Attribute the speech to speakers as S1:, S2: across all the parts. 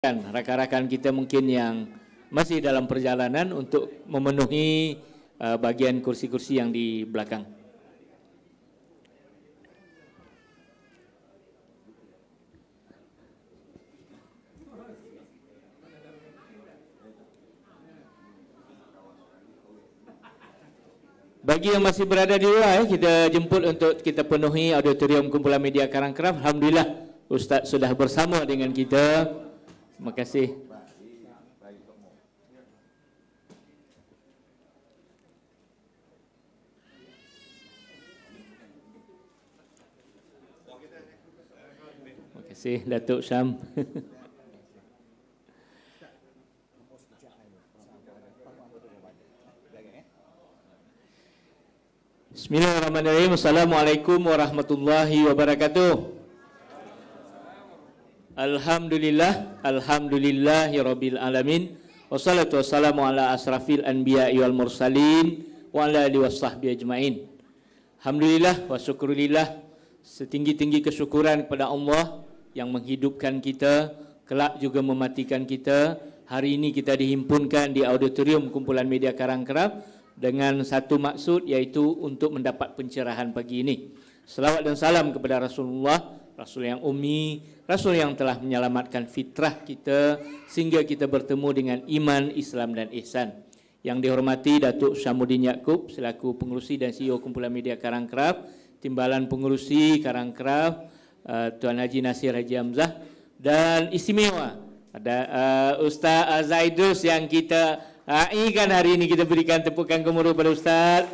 S1: Dan rakan-rakan kita mungkin yang masih dalam perjalanan untuk memenuhi uh, bagian kursi-kursi yang di belakang. Bagi yang masih berada di luar, eh, kita jemput untuk kita penuhi auditorium kumpulan media Karangkraf. Alhamdulillah, Ustaz sudah bersama dengan kita. Terima kasih. Terima Datuk Syam. Bismillahirrahmanirrahim. Assalamualaikum warahmatullahi wabarakatuh. Alhamdulillah, Alhamdulillah, Ya Rabbil Alamin. Wassalatu wassalamu ala asrafil anbiya wal mursalin wa ala alihi wassahbi ajmain. Alhamdulillah wa syukurillah setinggi-tinggi kesyukuran kepada Allah yang menghidupkan kita, kelak juga mematikan kita. Hari ini kita dihimpunkan di auditorium kumpulan media Karang Kerap dengan satu maksud yaitu untuk mendapat pencerahan pagi ini. Selawat dan salam kepada Rasulullah Rasul yang umi, Rasul yang telah menyelamatkan fitrah kita sehingga kita bertemu dengan iman, Islam dan ihsan. Yang dihormati Datuk Syamudin Yaakob selaku pengurusi dan CEO Kumpulan Media Karangkraf, Timbalan Pengurusi Karangkraf, uh, Tuan Haji Nasir Haji Hamzah dan istimewa ada uh, Ustaz Zaidus yang kita raikan uh, hari ini kita berikan tepukan kemuruh pada Ustaz.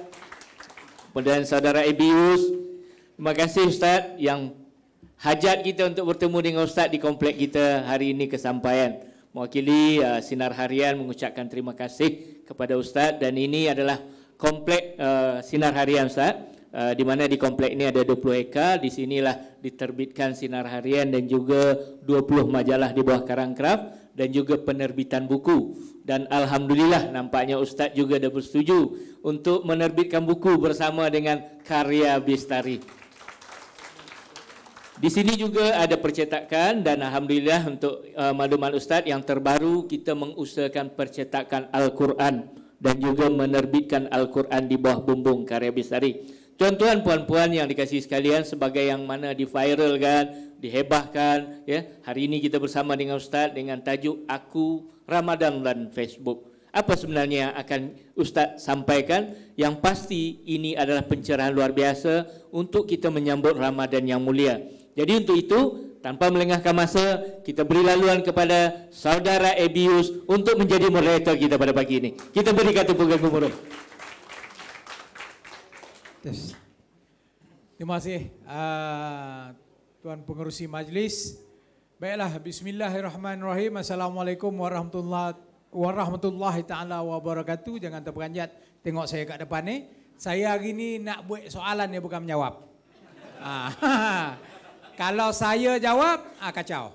S1: Kemudian saudara Ebius, terima kasih Ustaz yang hajat kita untuk bertemu dengan Ustaz di komplek kita hari ini kesampaian. Mewakili uh, Sinar Harian mengucapkan terima kasih kepada Ustaz dan ini adalah komplek uh, Sinar Harian Ustaz. Uh, di mana di komplek ini ada 20 ekar, di sinilah diterbitkan sinar harian dan juga 20 majalah di bawah karangkraf dan juga penerbitan buku. Dan Alhamdulillah nampaknya Ustaz juga ada bersetuju untuk menerbitkan buku bersama dengan Karya Bistari. Di sini juga ada percetakan dan Alhamdulillah untuk uh, maklumat Ustaz yang terbaru kita mengusahakan percetakan Al-Quran dan juga menerbitkan Al-Quran di bawah bumbung karya Bistari. Tuan-tuan, puan-puan yang dikasih sekalian sebagai yang mana di viral kan, dihebahkan. Ya. Hari ini kita bersama dengan Ustaz dengan tajuk Aku Ramadan dan Facebook. Apa sebenarnya yang akan Ustaz sampaikan? Yang pasti ini adalah pencerahan luar biasa untuk kita menyambut Ramadan yang mulia. Jadi untuk itu, tanpa melengahkan masa, kita beri laluan kepada saudara Ebius untuk menjadi moderator kita pada pagi ini. Kita beri kata pukul kemurung.
S2: Yes. Terima kasih uh, Tuan Pengerusi Majlis. Baiklah, Bismillahirrahmanirrahim. Assalamualaikum warahmatullahi, warahmatullahi ta'ala wabarakatuh. Jangan terperanjat tengok saya kat depan ni. Saya hari ni nak buat soalan ni bukan menjawab. Ah. Kalau saya jawab, ah, kacau.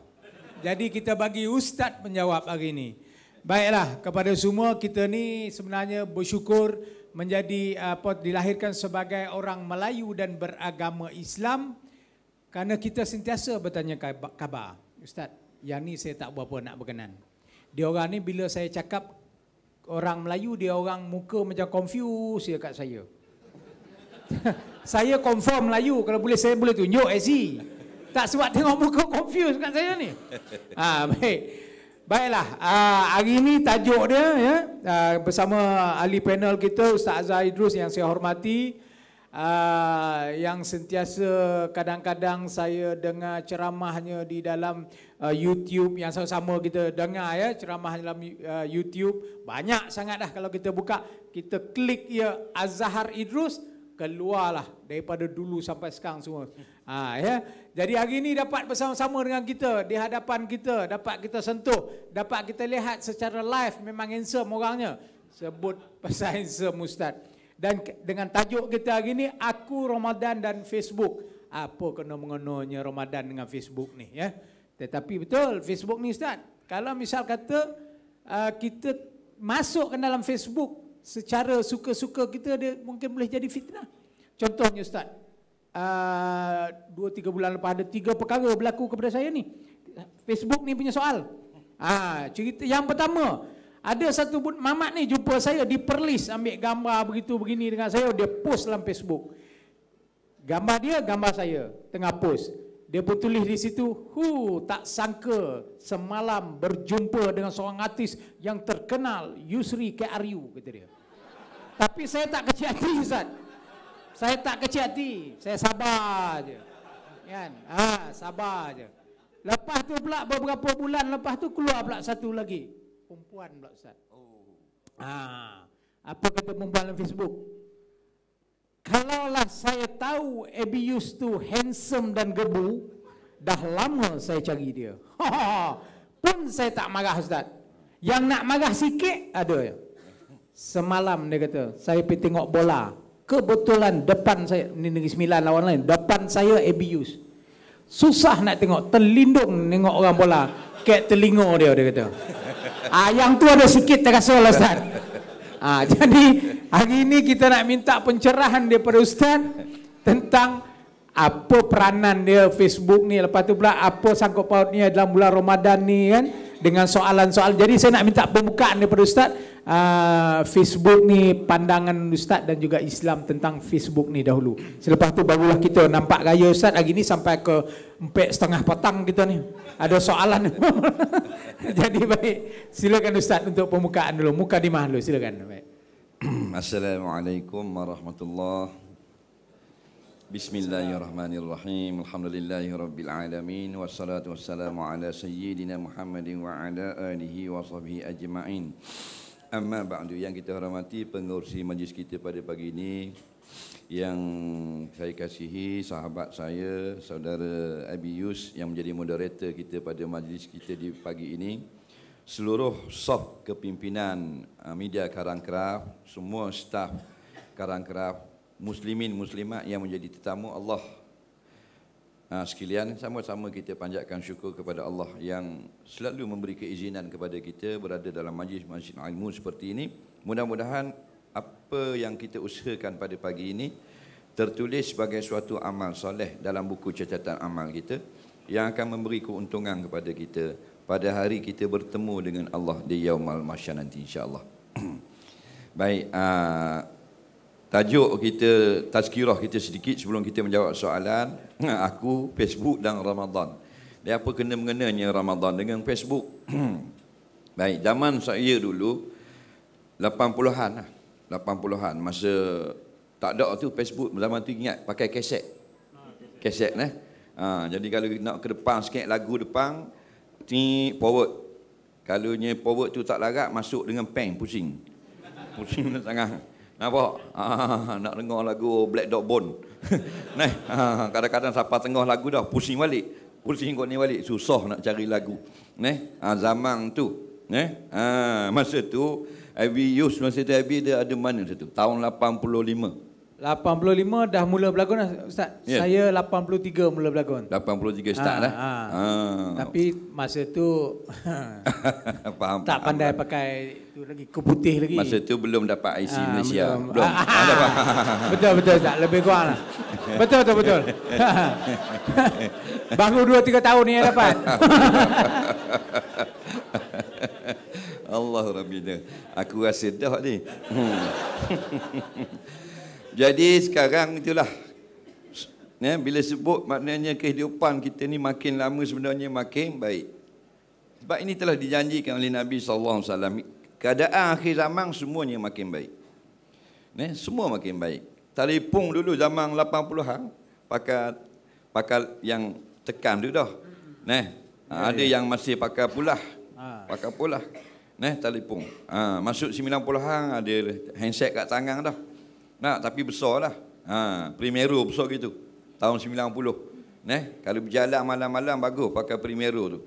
S2: Jadi kita bagi ustaz menjawab hari ini. Baiklah, kepada semua kita ni sebenarnya bersyukur menjadi apa dilahirkan sebagai orang Melayu dan beragama Islam kerana kita sentiasa bertanya khabar. Ustaz, yang ni saya tak berapa nak berkenan. Dia orang ni bila saya cakap orang Melayu, dia orang muka macam confuse dekat saya. saya confirm Melayu, kalau boleh saya boleh tunjuk IC. Eh, tak sebab tengok muka confuse kat saya ni. Ha, baik. Baiklah, ah, hari ini tajuk dia ya, ah, bersama ahli panel kita Ustaz Azhar Idrus yang saya hormati yang sentiasa kadang-kadang saya dengar ceramahnya di dalam YouTube yang sama-sama kita dengar ya ceramah dalam YouTube banyak sangat dah kalau kita buka kita klik ya Azhar Idrus keluarlah daripada dulu sampai sekarang semua Ha, ya. Jadi hari ini dapat bersama-sama dengan kita, di hadapan kita, dapat kita sentuh, dapat kita lihat secara live memang handsome orangnya. Sebut pasal handsome Ustaz. Dan dengan tajuk kita hari ini, Aku Ramadan dan Facebook. Apa kena mengenanya Ramadan dengan Facebook ni ya. Tetapi betul, Facebook ni Ustaz. Kalau misal kata uh, kita masuk ke dalam Facebook secara suka-suka kita, dia mungkin boleh jadi fitnah. Contohnya Ustaz, Ah, dua tiga bulan lepas ada tiga perkara berlaku kepada saya ni. Facebook ni punya soal. Ah, cerita yang pertama, ada satu bud mamak ni jumpa saya di Perlis ambil gambar begitu begini dengan saya dia post dalam Facebook. Gambar dia gambar saya tengah post. Dia pun tulis di situ, hu tak sangka semalam berjumpa dengan seorang artis yang terkenal Yusri KRU kata dia. Tapi saya tak kecil hati Ustaz saya tak kecil hati. Saya sabar je. Kan? Ha, sabar je. Lepas tu pula beberapa bulan lepas tu keluar pula satu lagi. Perempuan pula Ustaz. Oh. Ha. Apa kata perempuan dalam Facebook? Kalaulah saya tahu Abius tu handsome dan gebu, dah lama saya cari dia. Ha ha ha. Pun saya tak marah Ustaz. Yang nak marah sikit, ada. Semalam dia kata, saya pergi tengok bola kebetulan depan saya ini negeri sembilan lawan lain depan saya abuse susah nak tengok terlindung tengok orang bola kek telinga dia dia kata ah yang tu ada sikit terasa lah ustaz ah jadi hari ini kita nak minta pencerahan daripada ustaz tentang apa peranan dia Facebook ni lepas tu pula apa sangkut pautnya dalam bulan Ramadan ni kan dengan soalan-soalan. Jadi saya nak minta pembukaan daripada Ustaz uh, Facebook ni pandangan Ustaz dan juga Islam tentang Facebook ni dahulu. Selepas tu barulah kita nampak gaya Ustaz hari ni sampai ke empat setengah petang kita ni. Ada soalan. Jadi baik, silakan Ustaz untuk pembukaan dulu. Muka di mahlu, silakan. Baik.
S3: Assalamualaikum warahmatullahi Bismillahirrahmanirrahim. Alhamdulillahirrabbilalamin. Wassalatu wassalamu ala sayyidina Muhammadin wa ala alihi wa sahbihi ajma'in. Amma ba'du yang kita hormati pengurusi majlis kita pada pagi ini yang saya kasihi sahabat saya saudara Abi Yus yang menjadi moderator kita pada majlis kita di pagi ini seluruh sof kepimpinan ah, media Karang semua staff Karang muslimin muslimat yang menjadi tetamu Allah ha, sekalian sama-sama kita panjatkan syukur kepada Allah yang selalu memberi keizinan kepada kita berada dalam majlis majlis ilmu seperti ini mudah-mudahan apa yang kita usahakan pada pagi ini tertulis sebagai suatu amal soleh dalam buku catatan amal kita yang akan memberi keuntungan kepada kita pada hari kita bertemu dengan Allah di Yaumal Masya nanti insya Allah. Baik, aa, ha, tajuk kita tazkirah kita sedikit sebelum kita menjawab soalan aku Facebook dan Ramadan. Dia apa kena mengenanya Ramadan dengan Facebook? Baik, zaman saya dulu 80-an lah. 80-an masa tak ada tu Facebook zaman tu ingat pakai keset. Keset lah. Ha, jadi kalau nak ke depan sikit lagu depan ni forward. Kalau forward tu tak larat masuk dengan pen pusing. Pusing tengah. Nampak? Ah, nak dengar lagu Black Dog Bone. nah, kadang-kadang siapa tengah lagu dah pusing balik. Pusing kau ni balik. Susah nak cari lagu. Nah, zaman tu. Nah, masa tu, Abi Yus masa tu Abi dia ada mana satu? Tahun 85.
S2: 85 dah mula berlagun, lah Ustaz. Yeah. Saya 83 mula berlagun.
S3: 83 start ha, lah. Ha. Ha.
S2: Tapi masa tu
S3: faham, tak pandai faham. pakai tu lagi, keputih lagi. Masa tu belum dapat IC ha, Malaysia. Belum. belum. betul, betul. Tak, lebih kurang lah. Betul, betul, betul. Baru 2-3 tahun ni yang dapat. Allah Rabbina. Aku rasa dah ni. Hmm. Jadi sekarang itulah ya, bila sebut maknanya kehidupan kita ni makin lama sebenarnya makin baik. Sebab ini telah dijanjikan oleh Nabi SAW. alaihi wasallam keadaan akhir zaman semuanya makin baik. Ya, semua makin baik. Talipung dulu zaman 80-an pakai pakai yang tekan dulu dah. ya, hmm. ya. ada ya. yang masih pakai pula. Ha. Pakai pula. Nah, ya, talipung Ha, masuk 90-an ada handset kat tangan dah. Nah, tapi besar lah. Ha, Primero besar gitu. Tahun 90. Neh, kalau berjalan malam-malam bagus pakai Primero tu.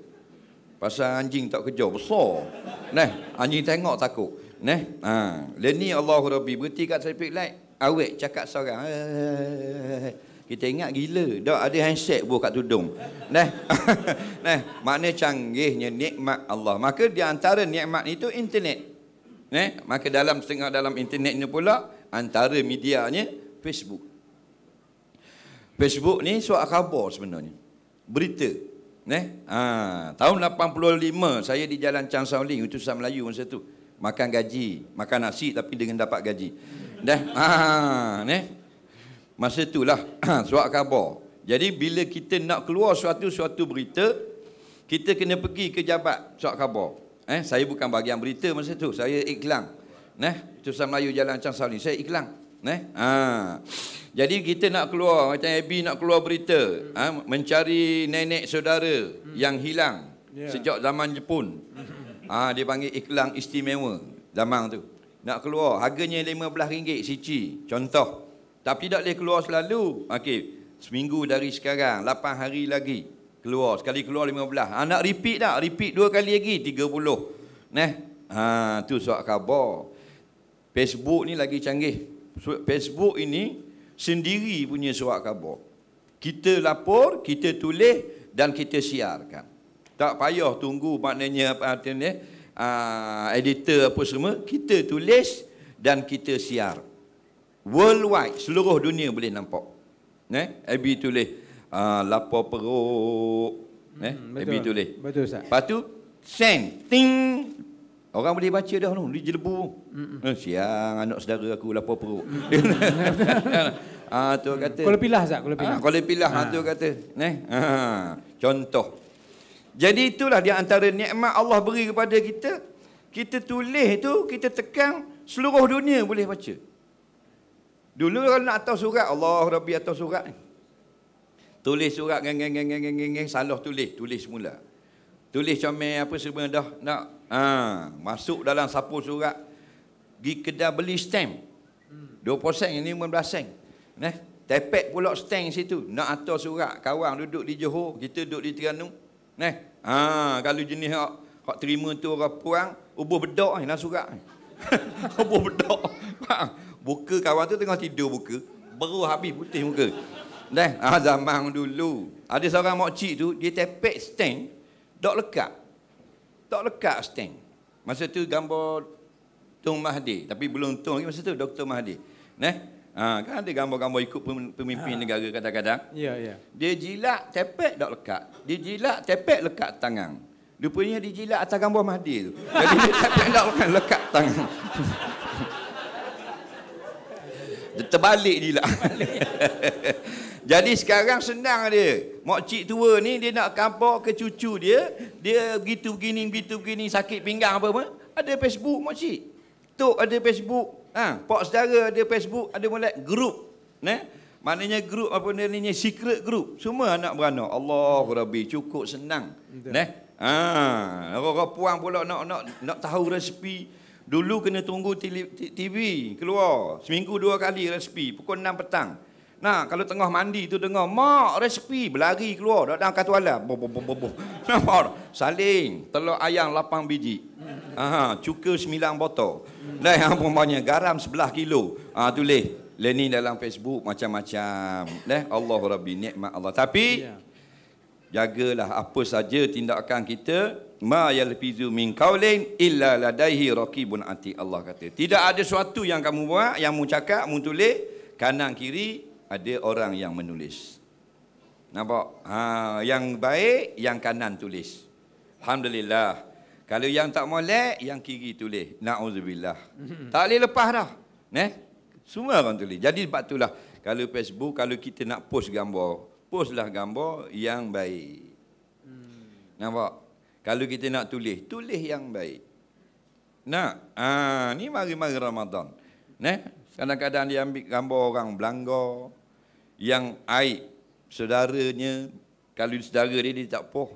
S3: Pasal anjing tak kejar besar. Neh, anjing tengok takut. Neh, ha, leni Allah Rabbi berhenti kat traffic light. Awek cakap seorang. Kita ingat gila. Dah ada handset buah kat tudung. Neh. Neh. Makna canggihnya nikmat Allah. Maka di antara nikmat itu internet. Neh. Maka dalam setengah dalam internet ini pula antara medianya Facebook. Facebook ni suat khabar sebenarnya. Berita. Ne? Ha, tahun 85 saya di jalan Chang Sao itu Ustaz Melayu masa tu. Makan gaji, makan nasi tapi dengan dapat gaji. Dah. Ha, ne? Masa itulah suat khabar. Jadi bila kita nak keluar suatu-suatu berita, kita kena pergi ke jabat suat khabar. Eh, saya bukan bahagian berita masa tu. Saya iklan neh tusan Melayu jalan Chang Sau saya iklan neh ha jadi kita nak keluar macam AB nak keluar berita ha? mencari nenek saudara hmm. yang hilang yeah. sejak zaman Jepun ha dia panggil iklan istimewa zaman tu nak keluar harganya RM15 sici contoh tapi tidak boleh keluar selalu okey seminggu dari sekarang 8 hari lagi keluar sekali keluar 15 ha, nak repeat tak repeat dua kali lagi 30 neh ha tu soal khabar Facebook ni lagi canggih. Facebook ini sendiri punya surat khabar. Kita lapor, kita tulis dan kita siarkan. Tak payah tunggu maknanya apa artinya uh, editor apa semua, kita tulis dan kita siar. Worldwide, seluruh dunia boleh nampak. Eh, abi tulis uh, lapor perut. Eh, hmm, AB tulis. Betul, Ustaz. Lepas tu, send. Ting. Orang boleh baca dah tu, di jelebu. Mm-mm. Eh, siang anak saudara aku lapar perut. ah tu kata. Kalau pilah sat, kalau pilah. Ah kalau pilah ha. tu kata. Neh. Ha. Contoh. Jadi itulah di antara nikmat Allah beri kepada kita, kita tulis tu, kita tekan seluruh dunia boleh baca. Dulu kalau nak tahu surat, Allah Rabbi atas surat. Tulis surat, geng, geng, geng, geng, geng, geng, salah tulis, tulis semula. Tulis comel apa semua dah, nak Ha, masuk dalam sapu surat. Pergi kedai beli stem. 20 sen, 15 sen. Nah, tepek pula stem situ. Nak atas surat. Kawan duduk di Johor, kita duduk di Terengganu. Nah, ha, kalau jenis hak, hak terima tu orang puang, ubuh bedok ni lah surat. ubuh bedok. Ha, buka kawan tu tengah tidur buka. Baru habis putih muka. Nah, ha, zaman dulu. Ada seorang makcik tu, dia tepek stem, dok lekat tak lekat stent. Masa tu gambar Tung Mahdi. Tapi belum Tung lagi masa tu Dr. Mahdi. Neh, ha, kan ada gambar-gambar ikut pemimpin ha. negara kadang-kadang. Ya, ya. Dia jilat tepek tak lekat. Dia jilat tepek lekat tangan. Dia punya dijilat atas gambar Mahdi tu. Jadi dia tepek tak lekat, lekat tangan. terbalik, terbalik dia lah. Jadi sekarang senang dia. Makcik tua ni dia nak kampok ke cucu dia. Dia begitu begini, begitu begini, sakit pinggang apa-apa. Ada Facebook makcik. Tok ada Facebook. Ha, pak saudara ada Facebook, ada mulai grup. Ne? Maknanya grup apa ni, ni secret grup. Semua anak beranak. Allahu Rabbi, cukup senang. Ne? ah orang-orang puang pula nak, nak, nak tahu resipi. Dulu kena tunggu TV keluar seminggu dua kali resipi pukul 6 petang. Nah, kalau tengah mandi tu dengar mak resipi berlari keluar dak dalam katuala. Bo bo bo Nampak? Saling telur ayam 8 biji. Aha, cuka 9 botol. Dan lah, yang banyak garam 11 kilo. Ah tulis Lenin dalam Facebook macam-macam. Neh Allah Rabbi nikmat Allah. Tapi ya. jagalah apa saja tindakan kita ma yalfizu min qawlin illa ladaihi raqibun anti Allah kata tidak ada sesuatu yang kamu buat yang mencakap mentulis kanan kiri ada orang yang menulis nampak ha yang baik yang kanan tulis alhamdulillah kalau yang tak molek yang kiri tulis naudzubillah hmm. tak boleh lepas dah neh semua orang tulis jadi sebab itulah kalau Facebook kalau kita nak post gambar postlah gambar yang baik hmm. nampak kalau kita nak tulis, tulis yang baik. Nak? Ah, ha, ni mari-mari Ramadan. Nah, kadang-kadang dia ambil gambar orang Belanga yang aib saudaranya kalau saudara dia dia tak poh.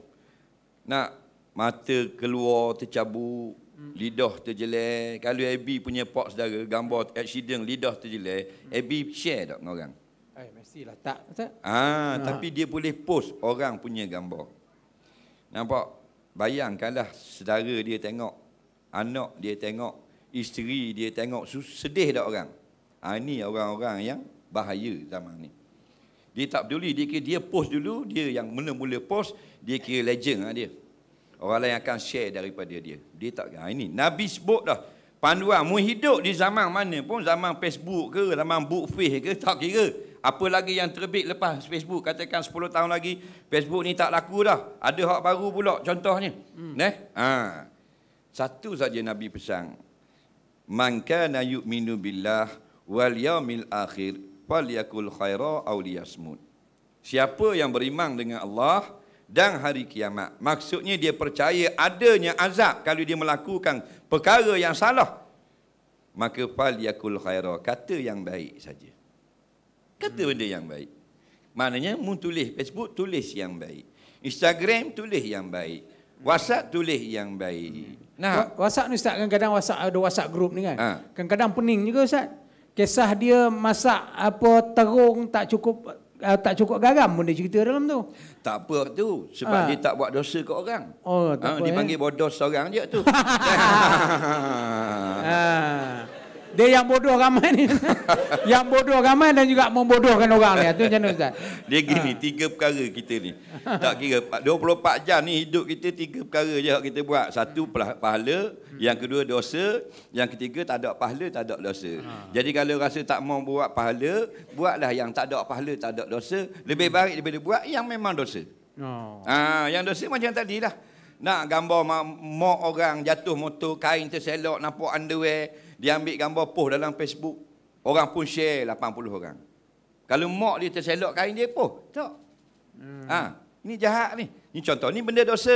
S3: Nak mata keluar tercabut, hmm. lidah terjelek. Kalau AB punya pak saudara gambar accident lidah terjelek, hmm. AB share tak dengan orang?
S2: Eh, mestilah tak. Ah, tapi dia
S3: boleh post orang punya gambar. Nampak? Bayangkanlah saudara dia tengok, anak dia tengok, isteri dia tengok, sedih dah orang. Ha, ah, ini orang-orang yang bahaya zaman ni. Dia tak peduli, dia kira dia post dulu, dia yang mula-mula post, dia kira legend lah dia. Orang lain akan share daripada dia. Dia tak kira, ah, ha, ini Nabi sebut dah, panduan, mu hidup di zaman mana pun, zaman Facebook ke, zaman Bookface ke, tak kira apa lagi yang terbit lepas Facebook katakan 10 tahun lagi Facebook ni tak laku dah ada hak baru pula contohnya hmm. neh ha satu saja nabi pesan man kana yu'minu billah wal yaumil akhir falyakul khaira aw liyasmut siapa yang beriman dengan Allah dan hari kiamat maksudnya dia percaya adanya azab kalau dia melakukan perkara yang salah maka yakul khaira kata yang baik saja Kata benda yang baik. Maknanya mu tulis Facebook tulis yang baik. Instagram tulis yang baik. WhatsApp tulis yang baik.
S2: Nah, WhatsApp ni ustaz kadang-kadang WhatsApp ada WhatsApp group ni kan. Ha. Kadang-kadang pening juga ustaz. Kisah dia masak apa terung tak cukup uh, tak cukup garam pun dia cerita dalam tu.
S3: Tak apa tu sebab ha. dia tak buat dosa ke orang. Oh, tak ha, apa. Dipanggil eh. bodoh seorang je tu. ha
S2: dia yang bodoh ramai ni. yang bodoh ramai dan juga membodohkan orang ni. Itu macam mana Ustaz?
S3: Dia gini, ha. tiga perkara kita ni. Tak kira, 24 jam ni hidup kita tiga perkara je yang kita buat. Satu, pahala. Yang kedua, dosa. Yang ketiga, tak ada pahala, tak ada dosa. Ha. Jadi kalau rasa tak mau buat pahala, buatlah yang tak ada pahala, tak ada dosa. Lebih hmm. baik daripada buat yang memang dosa. Oh. Ah, ha, yang dosa macam tadi lah. Nak gambar mak, mak orang jatuh motor, kain terselok, nampak underwear dia ambil gambar post dalam Facebook. Orang pun share 80 orang. Kalau mak dia terselok kain dia pun. Tak. Hmm. Ha, ini jahat ni. Ini contoh. Ini benda dosa.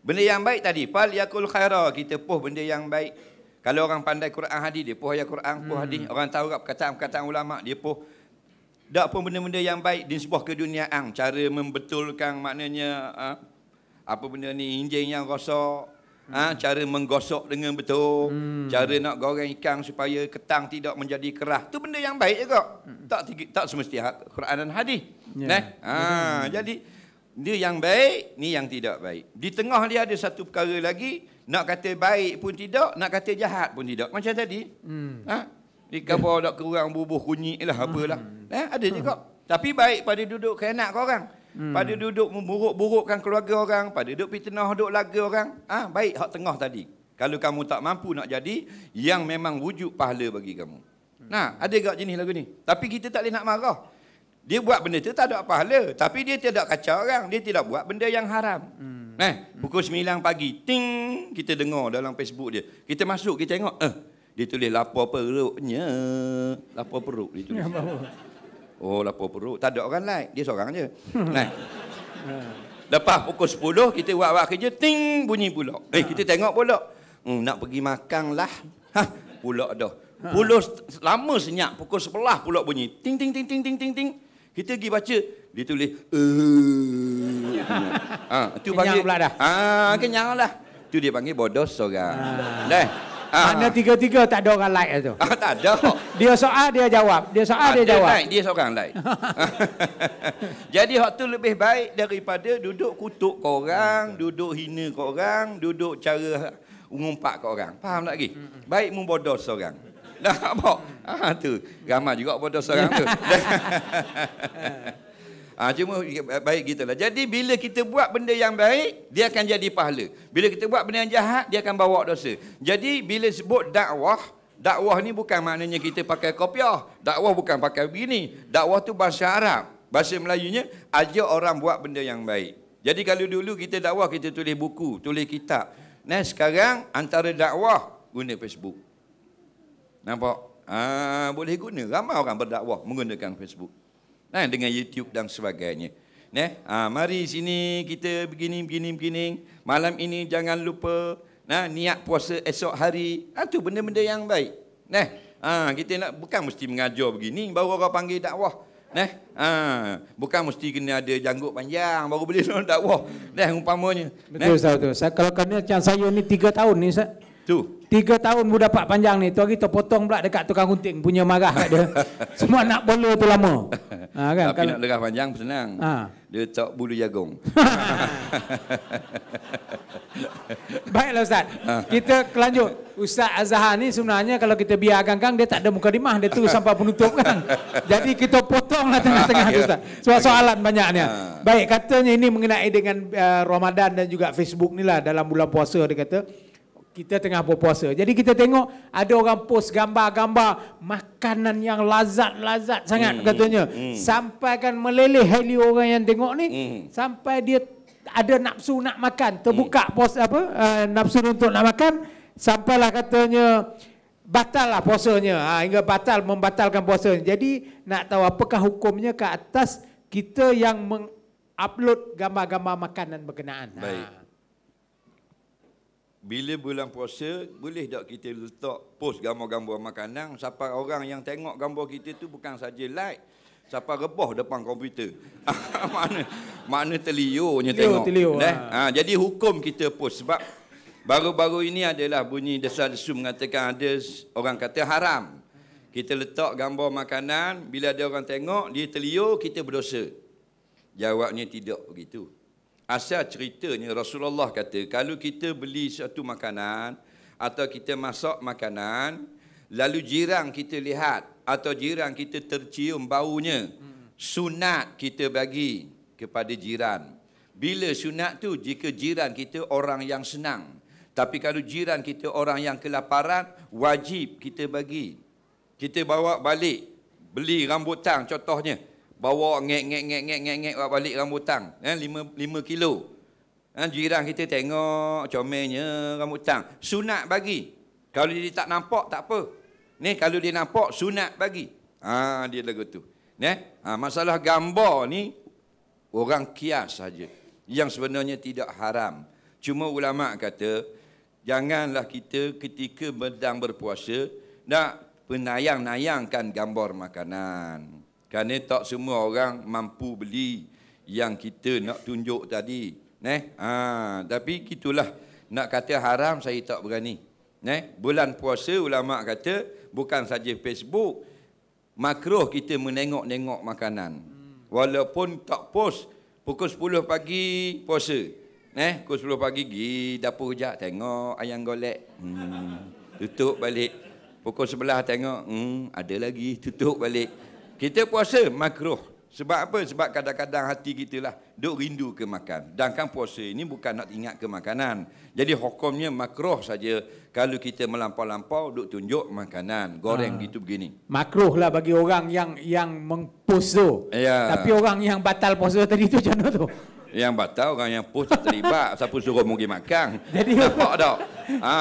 S3: Benda yang baik tadi. Fal yakul khaira. Kita post benda yang baik. Kalau orang pandai Quran hadis dia post ayat Quran, post hadis. Hmm. Orang tahu perkataan-perkataan ulama' dia post. Dak pun benda-benda yang baik di sebuah keduniaan. Cara membetulkan maknanya ha, apa benda ni. Injin yang rosak. Ha, cara menggosok dengan betul, hmm. cara nak goreng ikan supaya ketang tidak menjadi kerah. Itu benda yang baik juga. Hmm. Tak tak, tak semestinya ha- Quran dan hadis. Yeah. Neh. Ha, hmm. jadi dia yang baik, ni yang tidak baik. Di tengah dia ada satu perkara lagi, nak kata baik pun tidak, nak kata jahat pun tidak. Macam tadi. Hmm. Ha? Di kabar nak yeah. kurang bubuh kunyit lah, apalah. Hmm. Eh, ada hmm. juga. Hmm. Tapi baik pada duduk kena orang. Hmm. Pada duduk memburuk-burukkan keluarga orang, pada duduk fitnah, duduk laga orang. Ah, ha, baik hak tengah tadi. Kalau kamu tak mampu nak jadi yang memang wujud pahala bagi kamu. Hmm. Nah, ada gak jenis lagu ni. Tapi kita tak boleh nak marah. Dia buat benda tu tak ada pahala, tapi dia tidak kacau orang, dia tidak buat benda yang haram. Hmm. Nah, hmm. pukul 9 pagi, ting kita dengar dalam Facebook dia. Kita masuk, kita tengok, eh, dia tulis lapar perutnya. Lapar perut dia tulis. Oh lapor perut. Tak ada orang naik. Dia seorang je. Hmm. naik. Hmm. Lepas pukul 10 kita buat buat kerja ting bunyi pulak. Eh hmm. kita tengok pulak. Hmm, nak pergi makan lah. Ha pulak dah. Pulus lama senyap pukul 11 pulak bunyi. Ting ting ting ting ting ting ting. Kita pergi baca dia tulis eh ha tu panggil pula dah. Ha kenyanglah. Tu dia panggil bodoh seorang. Ah. Dah.
S2: Ah. Mana tiga-tiga tak ada orang like tu.
S3: Ah, tak ada.
S2: dia soal dia jawab. Dia soal ah, dia, dia jawab. Like, dia
S3: seorang like. Jadi tu lebih baik daripada duduk kutuk kau orang, duduk hina kau orang, duduk cara ngumpat kau orang. Faham tak lagi? Baik mu bodoh seorang. Dah apa? Ah tu. Ramai juga bodoh seorang tu. Ha, cuma ya, baik kita lah. Jadi bila kita buat benda yang baik, dia akan jadi pahala. Bila kita buat benda yang jahat, dia akan bawa dosa. Jadi bila sebut dakwah, dakwah ni bukan maknanya kita pakai kopiah. Dakwah bukan pakai begini. Dakwah tu bahasa Arab. Bahasa Melayunya, ajak orang buat benda yang baik. Jadi kalau dulu kita dakwah, kita tulis buku, tulis kitab. Nah sekarang antara dakwah guna Facebook. Nampak? Ah ha, boleh guna. Ramai orang berdakwah menggunakan Facebook. Nah ha, dengan YouTube dan sebagainya. Neh, ha, mari sini kita begini begini begini. Malam ini jangan lupa nah niat puasa esok hari. Ah ha, benda-benda yang baik. Neh, ha, kita nak bukan mesti mengajar begini baru orang panggil dakwah. Neh, ha, bukan mesti kena ada janggut panjang baru boleh nak dakwah. Neh umpamanya. Betul Ustaz
S2: Saya kalau kena macam saya ni 3 tahun ni Ustaz. Tu. Tiga tahun pun dapat panjang ni. Tu hari tu potong pula dekat tukang gunting. Punya marah kat dia. Semua nak bola tu lama.
S3: Ha, kan? Tapi Kalau... nak lerah panjang senang. Ha. Dia cok bulu jagung. Baiklah Ustaz. Ha. Kita
S2: kelanjut. Ustaz Azhar ni sebenarnya kalau kita biar agang-agang dia tak ada muka dimah. Dia terus sampai penutup kan. Jadi kita potong lah tengah-tengah ha, Ustaz. Soal soalan banyaknya. Ha. Baik katanya ini mengenai dengan uh, Ramadan dan juga Facebook ni lah dalam bulan puasa dia kata kita tengah berpuasa. Jadi kita tengok ada orang post gambar-gambar makanan yang lazat-lazat sangat hmm. katanya. Hmm. Sampai kan meleleh heli orang yang tengok ni hmm. sampai dia ada nafsu nak makan, terbuka hmm. pos apa uh, nafsu untuk nak makan sampailah katanya batal lah puasanya. Ha, hingga batal membatalkan puasanya. Jadi nak tahu apakah hukumnya ke atas kita yang mengupload gambar-gambar makanan berkenaan. Ha. Baik.
S3: Ha bila bulan puasa, boleh tak kita letak post gambar-gambar makanan siapa orang yang tengok gambar kita tu bukan saja like, siapa rebah depan komputer. mana mana teliurnya tengok. Telio. Nah, eh? ha. ha, jadi hukum kita post sebab baru-baru ini adalah bunyi desa desu mengatakan ada orang kata haram. Kita letak gambar makanan, bila ada orang tengok, dia teliur, kita berdosa. Jawabnya tidak begitu. Asal ceritanya Rasulullah kata kalau kita beli satu makanan atau kita masak makanan lalu jiran kita lihat atau jiran kita tercium baunya sunat kita bagi kepada jiran. Bila sunat tu jika jiran kita orang yang senang tapi kalau jiran kita orang yang kelaparan wajib kita bagi. Kita bawa balik beli rambutan contohnya bawa ngek ngek ngek ngek ngek ngek balik rambutan eh lima lima kilo eh, jiran kita tengok comelnya tang sunat bagi kalau dia tak nampak tak apa ni kalau dia nampak sunat bagi ha dia lagu tu eh? ha, masalah gambar ni orang kias saja yang sebenarnya tidak haram cuma ulama kata janganlah kita ketika sedang berpuasa nak penayang-nayangkan gambar makanan kerana tak semua orang mampu beli yang kita nak tunjuk tadi neh ha tapi gitulah nak kata haram saya tak berani neh bulan puasa ulama kata bukan saja Facebook makruh kita menengok-nengok makanan walaupun tak post pukul 10 pagi puasa neh pukul 10 pagi gi dapur jak tengok ayam golek hmm. tutup balik pukul 11 tengok hmm ada lagi tutup balik kita puasa makruh. Sebab apa? Sebab kadang-kadang hati kita lah duk rindu ke makan. Sedangkan puasa ini bukan nak ingat ke makanan. Jadi hukumnya makruh saja kalau kita melampau-lampau duk tunjuk makanan. Goreng ha. gitu begini.
S2: Makruh lah bagi orang yang yang mempuasa. Ya. Tapi orang yang batal puasa tadi tu macam tu?
S3: Yang batal orang yang post terlibat siapa suruh mungkin makan. Jadi apa dak? Ha.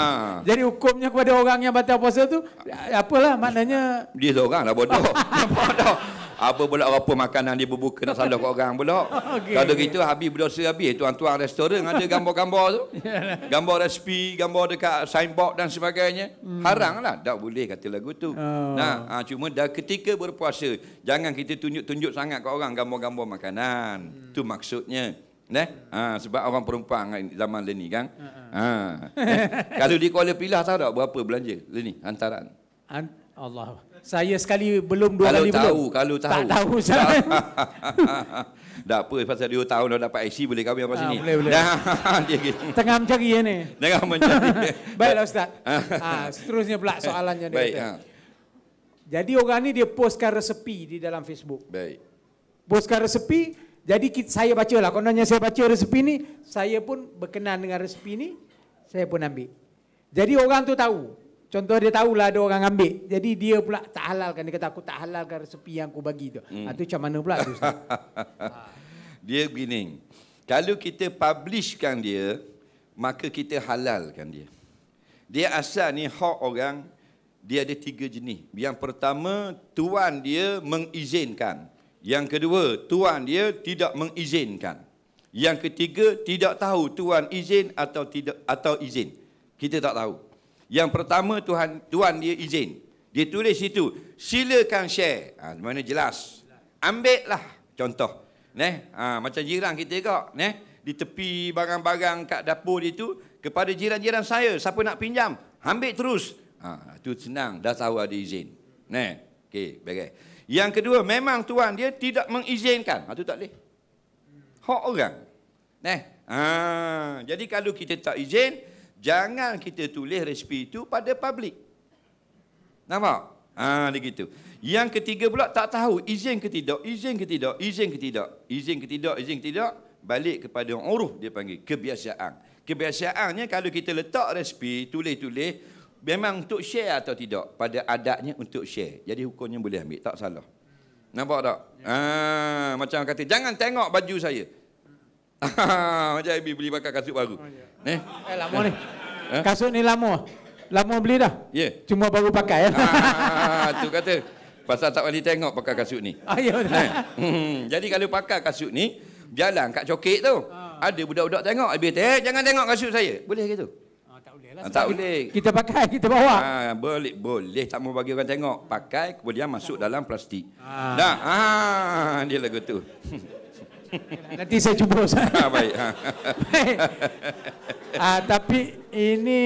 S3: Jadi hukumnya kepada orang yang batal puasa tu
S2: apalah maknanya
S3: dia seorang lah bodoh. Oh. Nampak dak? Apa pula apa makanan dia berbuka nak salah kat orang pula. Okay. Kalau kita habis berdosa habis tuan-tuan restoran ada gambar-gambar tu. Gambar resipi, gambar dekat signboard dan sebagainya. Hmm. Haranglah tak boleh kata lagu tu. Oh. Nah, ha, cuma dah ketika berpuasa jangan kita tunjuk-tunjuk sangat kat orang gambar-gambar makanan. Hmm. Tu maksudnya. Neh, ha, sebab orang perempuan zaman dia kan. Uh-huh. Ha. ha. ha. Eh, kalau di Kuala Pilah tahu tak berapa belanja dia ni An-
S2: Allah saya sekali belum dua kalau kali belum. Kalau tahu, kalau tahu. Tak tahu saya.
S3: Tak apa, pasal dua tahun dah dapat IC, boleh kami apa ah, sini. Boleh, boleh.
S2: Tengah mencari ya, ni.
S3: Tengah mencari. Baiklah Ustaz. ha,
S2: seterusnya pula soalannya. Dia Baik. Ha. Jadi orang ni dia postkan resepi di dalam Facebook. Baik. Postkan resepi, jadi saya baca lah. Kononnya saya baca resepi ni, saya pun berkenan dengan resepi ni, saya pun ambil. Jadi orang tu tahu, contoh dia tahu lah, ada orang ambil. Jadi dia pula tak halalkan. Dia kata aku tak halalkan resepi yang aku bagi tu. Hmm. Ha, tu macam mana pula tu Ustaz?
S3: Ah. Dia begini. Kalau kita publishkan dia, maka kita halalkan dia. Dia asal ni hak orang, dia ada tiga jenis. Yang pertama, tuan dia mengizinkan. Yang kedua, tuan dia tidak mengizinkan. Yang ketiga, tidak tahu tuan izin atau tidak atau izin. Kita tak tahu. Yang pertama Tuhan Tuhan dia izin. Dia tulis itu, silakan share. Ha, mana jelas. lah contoh. Neh, ha, macam jiran kita juga, neh, di tepi barang-barang kat dapur itu kepada jiran-jiran saya, siapa nak pinjam, ambil terus. Ha, itu senang, dah tahu ada izin. Neh. okay baik. Yang kedua, memang tuan dia tidak mengizinkan. Ha, itu tak boleh. Hak orang. Neh. Ha, jadi kalau kita tak izin, Jangan kita tulis resipi itu pada publik. Nampak? Ha, dia gitu. Yang ketiga pula tak tahu izin ke tidak, izin ke tidak, izin ke tidak, izin ke tidak, izin ke tidak, balik kepada orang uruh dia panggil kebiasaan. Kebiasaannya kalau kita letak resipi, tulis-tulis, memang untuk share atau tidak? Pada adatnya untuk share. Jadi hukumnya boleh ambil, tak salah. Nampak tak? Ya. Ha, macam kata, jangan tengok baju saya. Ha, macam Ibi beli pakai kasut baru. Oh, ya. Ni. Eh? eh, lama eh? ni.
S2: Eh? Kasut ni lama. Lama beli dah. Ya. Yeah. Cuma baru pakai. Ya?
S3: Ah, tu kata. Pasal tak boleh tengok pakai kasut ni. Ah, ya. Hmm, jadi kalau pakai kasut ni, jalan kat cokek tu. Ah. Ada budak-budak tengok. Habis tu, eh, jangan tengok kasut saya. Boleh gitu? Ah, tak boleh lah. Ah, tak boleh. Kita pakai, kita bawa. Ah, boleh, boleh. Tak mau bagi orang tengok. Pakai, kemudian masuk dalam plastik. Ah. Dah. Ah, dia lagu tu. Nanti saya cuba usah. Ha, baik. Ha. baik. Ha, tapi
S2: ini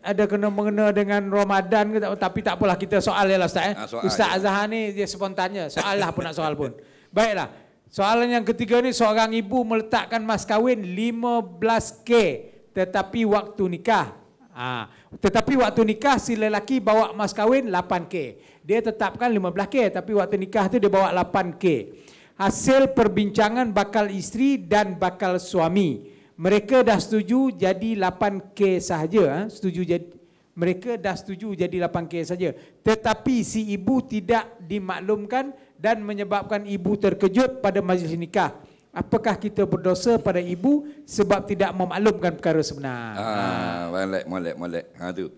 S2: ada kena mengena dengan Ramadan ke tak? Tapi tak apalah kita soal ya Ustaz. Eh. Ha, Ustaz ya. Azhar ni dia spontannya. Soal lah pun nak soal pun. Baiklah. Soalan yang ketiga ni seorang ibu meletakkan mas kahwin 15K tetapi waktu nikah. Ha. Tetapi waktu nikah si lelaki bawa mas kahwin 8K. Dia tetapkan 15K tapi waktu nikah tu dia bawa 8K hasil perbincangan bakal isteri dan bakal suami. Mereka dah setuju jadi 8K sahaja. Ha? Setuju jadi, mereka dah setuju jadi 8K sahaja. Tetapi si ibu tidak dimaklumkan dan menyebabkan ibu terkejut pada majlis nikah. Apakah kita berdosa pada ibu sebab tidak memaklumkan perkara sebenar? Ah,
S3: molek, molek, molek. Ha, tu.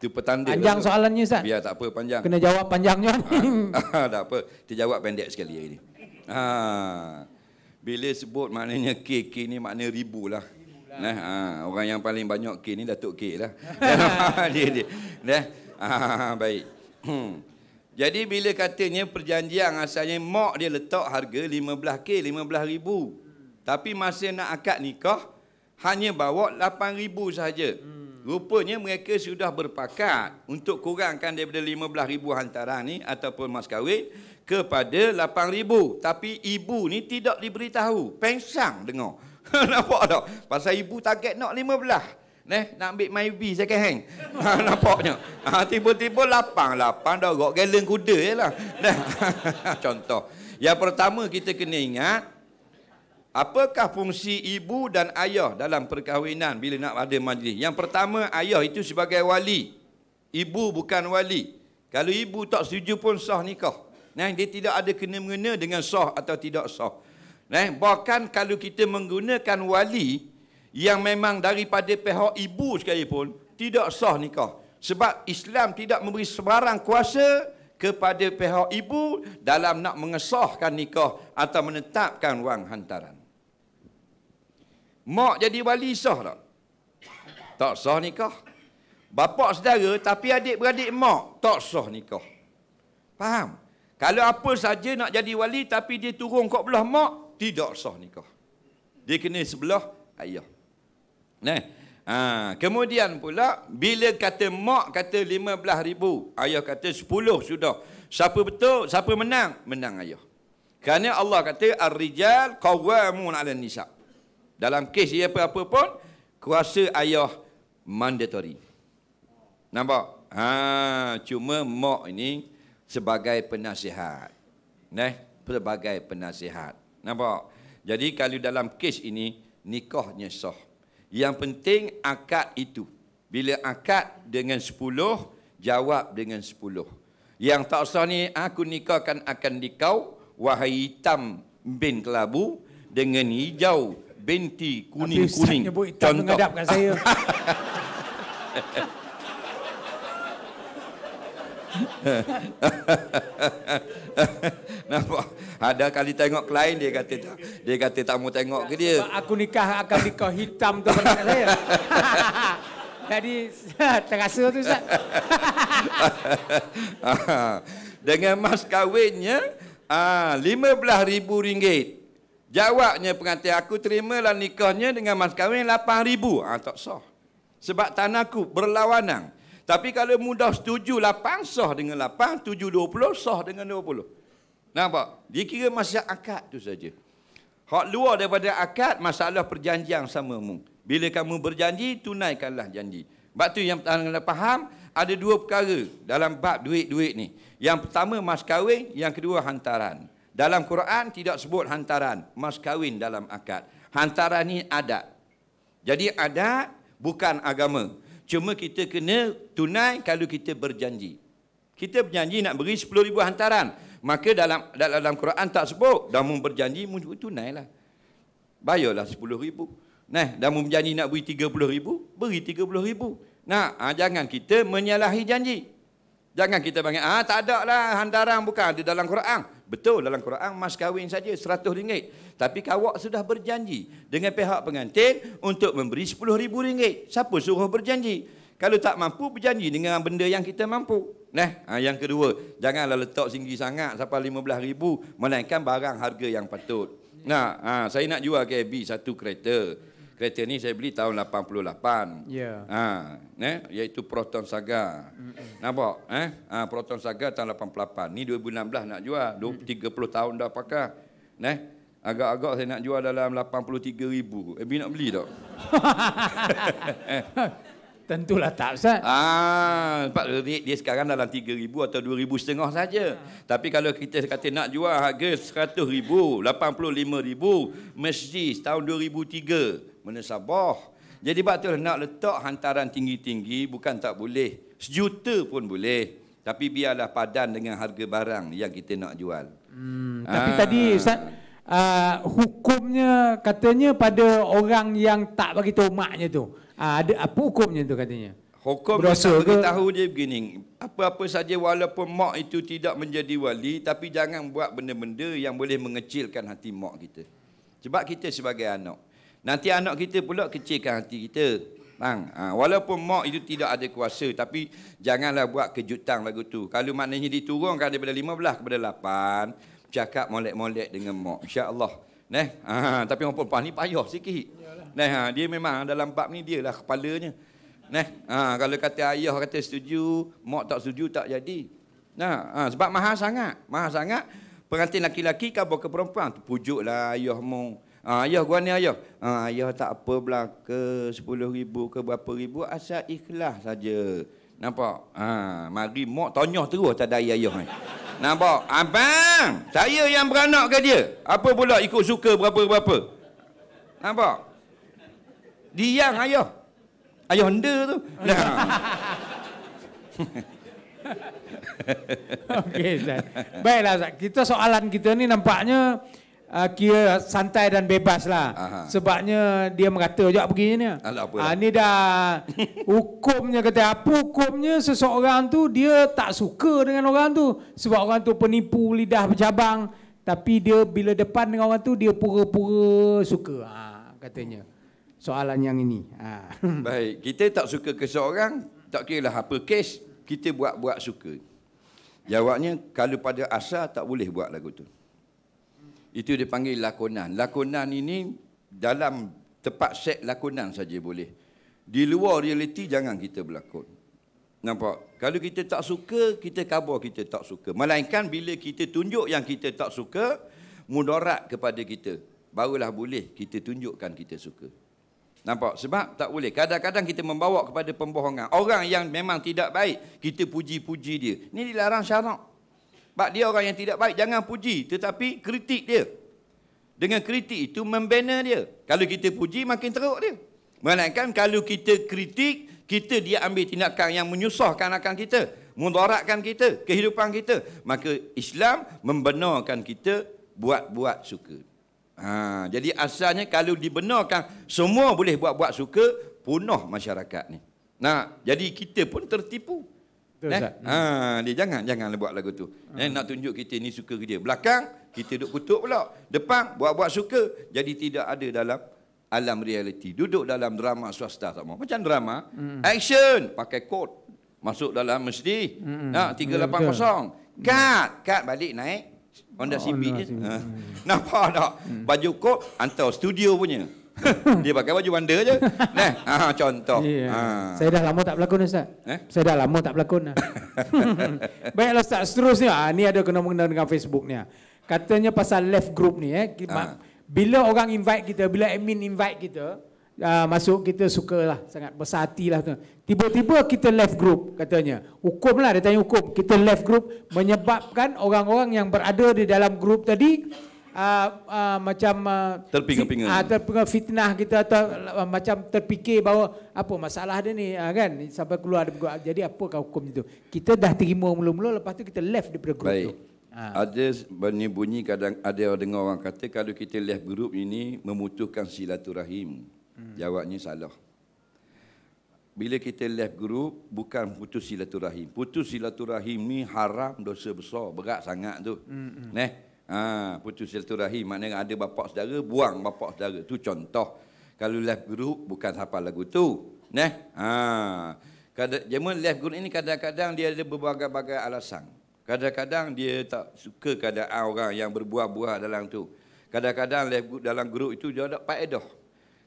S3: Itu petanda. Panjang soalannya, Ustaz. Biar tak apa, panjang. Kena jawab
S2: panjangnya. Ha,
S3: ha, tak apa. Dia jawab pendek sekali hari ini. Ha. Bila sebut maknanya K, K ni makna lah. ribu lah. Nah, ha. orang yang paling banyak K ni Datuk K lah. dia dia. Nah. Ha, ha, ha baik. Hmm. Jadi bila katanya perjanjian asalnya mak dia letak harga 15K, 15 ribu. Tapi masa nak akad nikah, hanya bawa 8 ribu sahaja. Hmm. Rupanya mereka sudah berpakat untuk kurangkan daripada 15 ribu hantaran ni ataupun mas kahwin kepada 8,000. Tapi ibu ni tidak diberitahu. Pengsang dengar. Nampak tak? Pasal ibu target nak 15. Neh, nak ambil my B second hand. Ha, nampaknya. Ha, tiba-tiba lapang. Lapang dah got galen kuda je lah. Nah. Contoh. Yang pertama kita kena ingat. Apakah fungsi ibu dan ayah dalam perkahwinan bila nak ada majlis? Yang pertama, ayah itu sebagai wali. Ibu bukan wali. Kalau ibu tak setuju pun sah nikah. Nah, dia tidak ada kena mengena dengan sah atau tidak sah. Nah, bahkan kalau kita menggunakan wali yang memang daripada pihak ibu sekalipun, tidak sah nikah. Sebab Islam tidak memberi sebarang kuasa kepada pihak ibu dalam nak mengesahkan nikah atau menetapkan wang hantaran. Mak jadi wali sah tak? Tak sah nikah. Bapak saudara tapi adik-beradik mak tak sah nikah. Faham? Kalau apa saja nak jadi wali tapi dia turun kok belah mak, tidak sah nikah. Dia kena sebelah ayah. Nah. Ha, kemudian pula bila kata mak kata 15 ribu, ayah kata 10 sudah. Siapa betul, siapa menang, menang ayah. Kerana Allah kata ar-rijal qawwamun 'ala nisa. Dalam kes dia apa-apa pun kuasa ayah mandatory. Nampak? Ha, cuma mak ini sebagai penasihat. neh, sebagai penasihat. Nampak? Jadi kalau dalam kes ini nikahnya sah. Yang penting akad itu. Bila akad dengan 10, jawab dengan 10. Yang tak sah ni aku nikahkan akan dikau wahai hitam bin kelabu dengan hijau binti kuning-kuning. Contoh. Contoh. Contoh. Contoh. Nampak? Ada kali tengok klien dia kata tak. Dia kata tak mau tengok ke dia. Sebab
S2: aku nikah akan nikah hitam tu pada saya. Jadi terasa tu Ustaz.
S3: Dengan mas kahwinnya ah RM15,000. Jawabnya pengantin aku terimalah nikahnya dengan mas kahwin RM8,000. Ah, tak sah. Sebab tanahku berlawanan. Tapi kalau mudah setuju 8, sah dengan tujuh dua puluh sah dengan dua puluh. Nampak? Dia kira masalah akad tu saja. Hak luar daripada akad, masalah perjanjian sama mu. Bila kamu berjanji, tunaikanlah janji. Sebab tu yang tak kena faham, ada dua perkara dalam bab duit-duit ni. Yang pertama mas kahwin, yang kedua hantaran. Dalam Quran tidak sebut hantaran, mas kahwin dalam akad. Hantaran ni adat. Jadi adat bukan agama. Cuma kita kena tunai kalau kita berjanji. Kita berjanji nak beri ribu hantaran. Maka dalam dalam Quran tak sebut. Dah mau berjanji, mau tunai lah. Bayarlah 10,000. Nah, dah mau berjanji nak beri 30,000, beri 30,000. Nah, ha, jangan kita menyalahi janji. Jangan kita panggil, ah tak ada lah hantaran bukan. Di dalam Quran, Betul dalam Quran mas kahwin saja seratus ringgit. Tapi kawak sudah berjanji dengan pihak pengantin untuk memberi sepuluh ribu ringgit. Siapa suruh berjanji? Kalau tak mampu berjanji dengan benda yang kita mampu. Nah, ha, yang kedua, janganlah letak tinggi sangat sampai lima belas ribu, melainkan barang harga yang patut. Nah, ha, saya nak jual KB satu kereta kereta ni saya beli tahun 88. Ya. Yeah. Ha, ne, iaitu Proton Saga. Mm-mm. Nampak? Eh, ha, Proton Saga tahun 88. Ni 2016 nak jual, Mm-mm. 30 tahun dah pakai. Ne, Agak-agak saya nak jual dalam 83 ribu. Eh, nak beli tak? Eh. Tentulah tak, Ustaz. Ah, sebab rate dia sekarang dalam 3 ribu atau 2 ribu setengah saja. Ah. Tapi kalau kita kata nak jual harga 100 ribu, 85 ribu, mesti tahun 2003 menesabah. Jadi bab tu lah nak letak hantaran tinggi-tinggi bukan tak boleh. Sejuta pun boleh. Tapi biarlah padan dengan harga barang yang kita nak jual.
S4: Hmm,
S2: ah. tapi Aa. tadi Ustaz, uh, hukumnya katanya pada orang yang tak bagi tahu maknya tu. Uh, ada apa hukumnya tu katanya?
S3: Hukum Berhasil dia tak dia begini. Apa-apa saja walaupun mak itu tidak menjadi wali, tapi jangan buat benda-benda yang boleh mengecilkan hati mak kita. Sebab kita sebagai anak. Nanti anak kita pula kecilkan hati kita. Bang, ha, walaupun mak itu tidak ada kuasa tapi janganlah buat kejutan lagu tu. Kalau maknanya diturunkan daripada 15 kepada 8, cakap molek-molek dengan mak. Insya-Allah. Neh, ha, tapi orang perempuan ni payah sikit. Iyalah. Neh, ha, dia memang dalam bab ni lah kepalanya. Neh, ha, kalau kata ayah kata setuju, mak tak setuju tak jadi. Nah, ha, sebab mahal sangat. Mahal sangat pengantin laki-laki kau bawa ke perempuan, pujuklah ayahmu. Ha, ayah gua ni ayah. Ha, ayah tak apa belaka 10 ribu ke berapa ribu asal ikhlas saja. Nampak? Ha, mari mak tanya terus tak daya ayah ni. Nampak? Abang, saya yang beranak ke dia? Apa pula ikut suka berapa-berapa? Nampak? Diam ayah. Ayah honda tu. Nah. Okey, Baiklah,
S2: Kita soalan kita ni nampaknya uh, kira santai dan bebas lah. Aha. Sebabnya dia mengata juga begini ni. Ha, ni dah hukumnya kata apa hukumnya seseorang tu dia tak suka dengan orang tu. Sebab orang tu penipu lidah bercabang. Tapi dia bila depan dengan orang tu dia pura-pura suka. Ha, katanya. Soalan yang ini. Ha.
S3: Baik. Kita tak suka ke seseorang. Tak kira lah apa kes. Kita buat-buat suka. Jawabnya kalau pada asal tak boleh buat lagu tu. Itu dipanggil lakonan. Lakonan ini dalam tempat set lakonan saja boleh. Di luar realiti jangan kita berlakon. Nampak? Kalau kita tak suka, kita kabur kita tak suka. Melainkan bila kita tunjuk yang kita tak suka, mudarat kepada kita. Barulah boleh kita tunjukkan kita suka. Nampak? Sebab tak boleh. Kadang-kadang kita membawa kepada pembohongan. Orang yang memang tidak baik, kita puji-puji dia. Ini dilarang syarak. Sebab dia orang yang tidak baik, jangan puji. Tetapi kritik dia. Dengan kritik itu membina dia. Kalau kita puji, makin teruk dia. Melainkan kalau kita kritik, kita dia ambil tindakan yang menyusahkan akan kita. Mudaratkan kita, kehidupan kita. Maka Islam membenarkan kita buat-buat suka. Ha, jadi asalnya kalau dibenarkan semua boleh buat-buat suka, punah masyarakat ni. Nah, jadi kita pun tertipu. Betul, eh? ha, dia jangan jangan buat lagu tu. Eh, nak tunjuk kita ni suka dia. Belakang kita duk kutuk pula. Depan buat-buat suka jadi tidak ada dalam alam realiti. Duduk dalam drama swasta tak mau. Macam drama, hmm. action pakai kod masuk dalam mesti. Nak hmm. ha, 380. Ya, betul. Kad, kad balik naik Honda oh, CB. Honda Ha. Nampak tak? Hmm. Baju kod hantar studio punya. dia pakai baju wonder je. Neh, ha contoh. Ya. Ha. Saya dah
S2: lama tak berlakon ustaz. Eh? Saya dah lama tak berlakon dah. Baiklah ustaz, seterusnya ha, ni ada kena mengena dengan Facebook ni. Ha. Katanya pasal left group ni eh. Ha. Bila orang invite kita, bila admin invite kita, uh, masuk kita suka lah, sangat besar hatilah tu. Tiba-tiba kita left group katanya. Hukumlah dia tanya hukum. Kita left group menyebabkan orang-orang yang berada di dalam group tadi uh, uh, macam uh,
S3: terpinga-pinga fit, uh,
S2: terpinga fitnah kita atau uh, macam terfikir bahawa apa masalah dia ni uh, kan sampai keluar ada jadi apa hukum itu kita dah terima mula-mula lepas tu kita left di grup tu uh.
S3: ada bunyi bunyi kadang ada dengar orang kata kalau kita left grup ini memutuskan silaturahim hmm. jawabnya salah bila kita left grup bukan putus silaturahim. Putus silaturahim ni haram dosa besar, berat sangat tu. Hmm. hmm. Neh. Ha, putus silaturahim maknanya ada bapak saudara buang bapak saudara tu contoh kalau left group bukan siapa lagu tu neh ha kada jemaah left group ini kadang-kadang dia ada berbagai-bagai alasan kadang-kadang dia tak suka kadang orang yang berbuah-buah dalam tu kadang-kadang left group dalam group itu dia ada faedah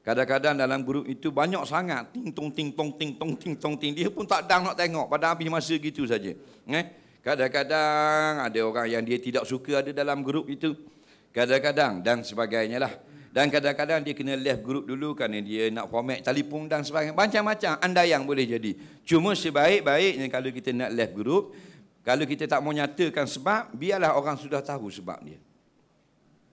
S3: kadang-kadang dalam group itu banyak sangat ting tong ting tong ting tong ting tong ting dia pun tak dang nak tengok pada habis masa gitu saja neh Kadang-kadang ada orang yang dia tidak suka ada dalam grup itu. Kadang-kadang dan sebagainya lah. Dan kadang-kadang dia kena left grup dulu kerana dia nak format telefon dan sebagainya. Macam-macam anda yang boleh jadi. Cuma sebaik-baiknya kalau kita nak left grup, kalau kita tak mau nyatakan sebab, biarlah orang sudah tahu sebab dia.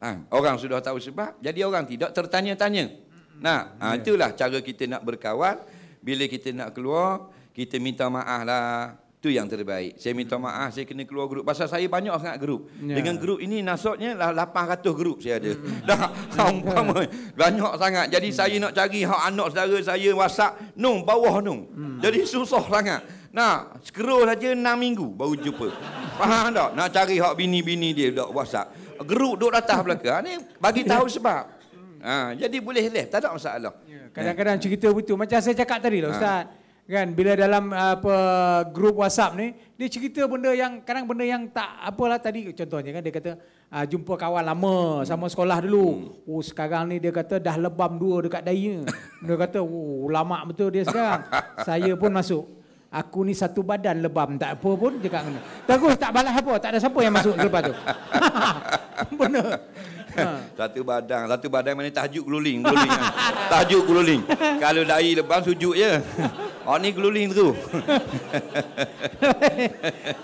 S3: Ha, orang sudah tahu sebab, jadi orang tidak tertanya-tanya. Nah, ha, itulah cara kita nak berkawan. Bila kita nak keluar, kita minta maaf lah. Itu yang terbaik. Saya minta maaf, saya kena keluar grup. Pasal saya banyak sangat grup. Yeah. Dengan grup ini, nasibnya 800 lah grup saya ada. Hmm. Dah, umpama. Banyak sangat. Jadi yeah. Hmm. saya nak cari hak anak saudara saya, WhatsApp, nung bawah nung. Mm. Jadi susah sangat. Nah, scroll saja 6 minggu baru jumpa. Faham tak? Nak cari hak bini-bini dia, dok WhatsApp. Grup duduk atas belakang. Ni bagi tahu sebab. Ha, jadi boleh leh, tak ada masalah. Ya, kadang-kadang
S2: yeah. cerita betul. Macam saya cakap tadi lah, ha. Ustaz kan bila dalam apa grup WhatsApp ni dia cerita benda yang kadang benda yang tak apalah tadi contohnya kan dia kata uh, jumpa kawan lama sama sekolah dulu hmm. oh sekarang ni dia kata dah lebam dua dekat daya dia kata oh lama betul dia sekarang saya pun masuk aku ni satu badan lebam tak apa pun dia kena terus tak balas apa tak ada siapa yang masuk selepas tu
S3: benda Ha. Satu badan, satu badan mana tahajud guling, guling. Kan. tahajud guling. Kalau dai lebam sujud je. Oh ni keluling tu. baik,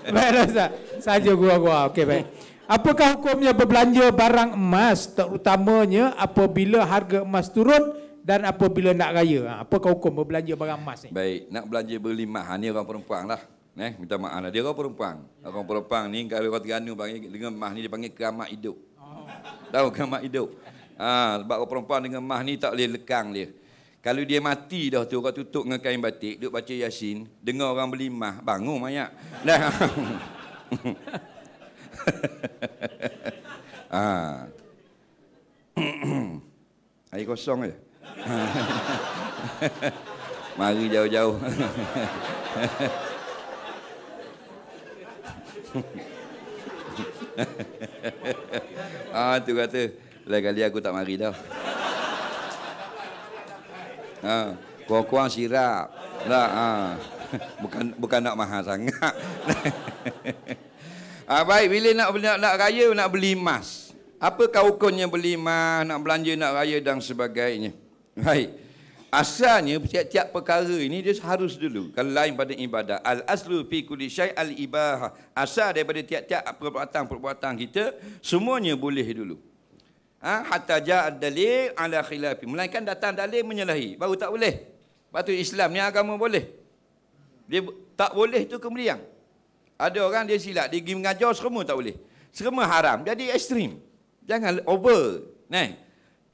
S2: baik. Saja gua-gua. Okey, baik. Apakah hukumnya berbelanja barang emas terutamanya apabila harga emas turun dan apabila nak raya? Ha, apakah hukum
S3: berbelanja barang emas ni? Baik, nak belanja beli mah ha, ni orang perempuan lah. Eh, minta maaf lah. Dia orang perempuan. Orang perempuan ni kalau kau terganu panggil dengan mah ni dipanggil keramat hidup. Oh. Tahu keramat hidup? Ha, sebab orang perempuan dengan mah ni tak boleh lekang dia. Kalau dia mati dah tu, orang tutup dengan kain batik, duduk baca Yasin, dengar orang berlimah, bangun mayat. Dah. ah, Air kosong je. Mari jauh-jauh. ah tu kata lain kali aku tak mari dah kau ha, kau kurang sirap. Tak, lah, ha. Bukan bukan nak mahal sangat. ha, baik, bila nak, nak, nak raya, nak beli emas. Apa kau kaukonnya beli emas, nak belanja, nak raya dan sebagainya. Baik. Asalnya, setiap perkara ini dia harus dulu. Kalau lain pada ibadah. Al-aslu fi kulli syai' al-ibahah. Asal daripada tiap-tiap perbuatan-perbuatan kita, semuanya boleh dulu ha? hatta ja'ad dalil ala khilafi melainkan datang dalil menyalahi baru tak boleh patut Islam ni agama boleh dia tak boleh tu kemudian ada orang dia silap dia pergi mengajar semua tak boleh semua haram jadi ekstrim jangan over nah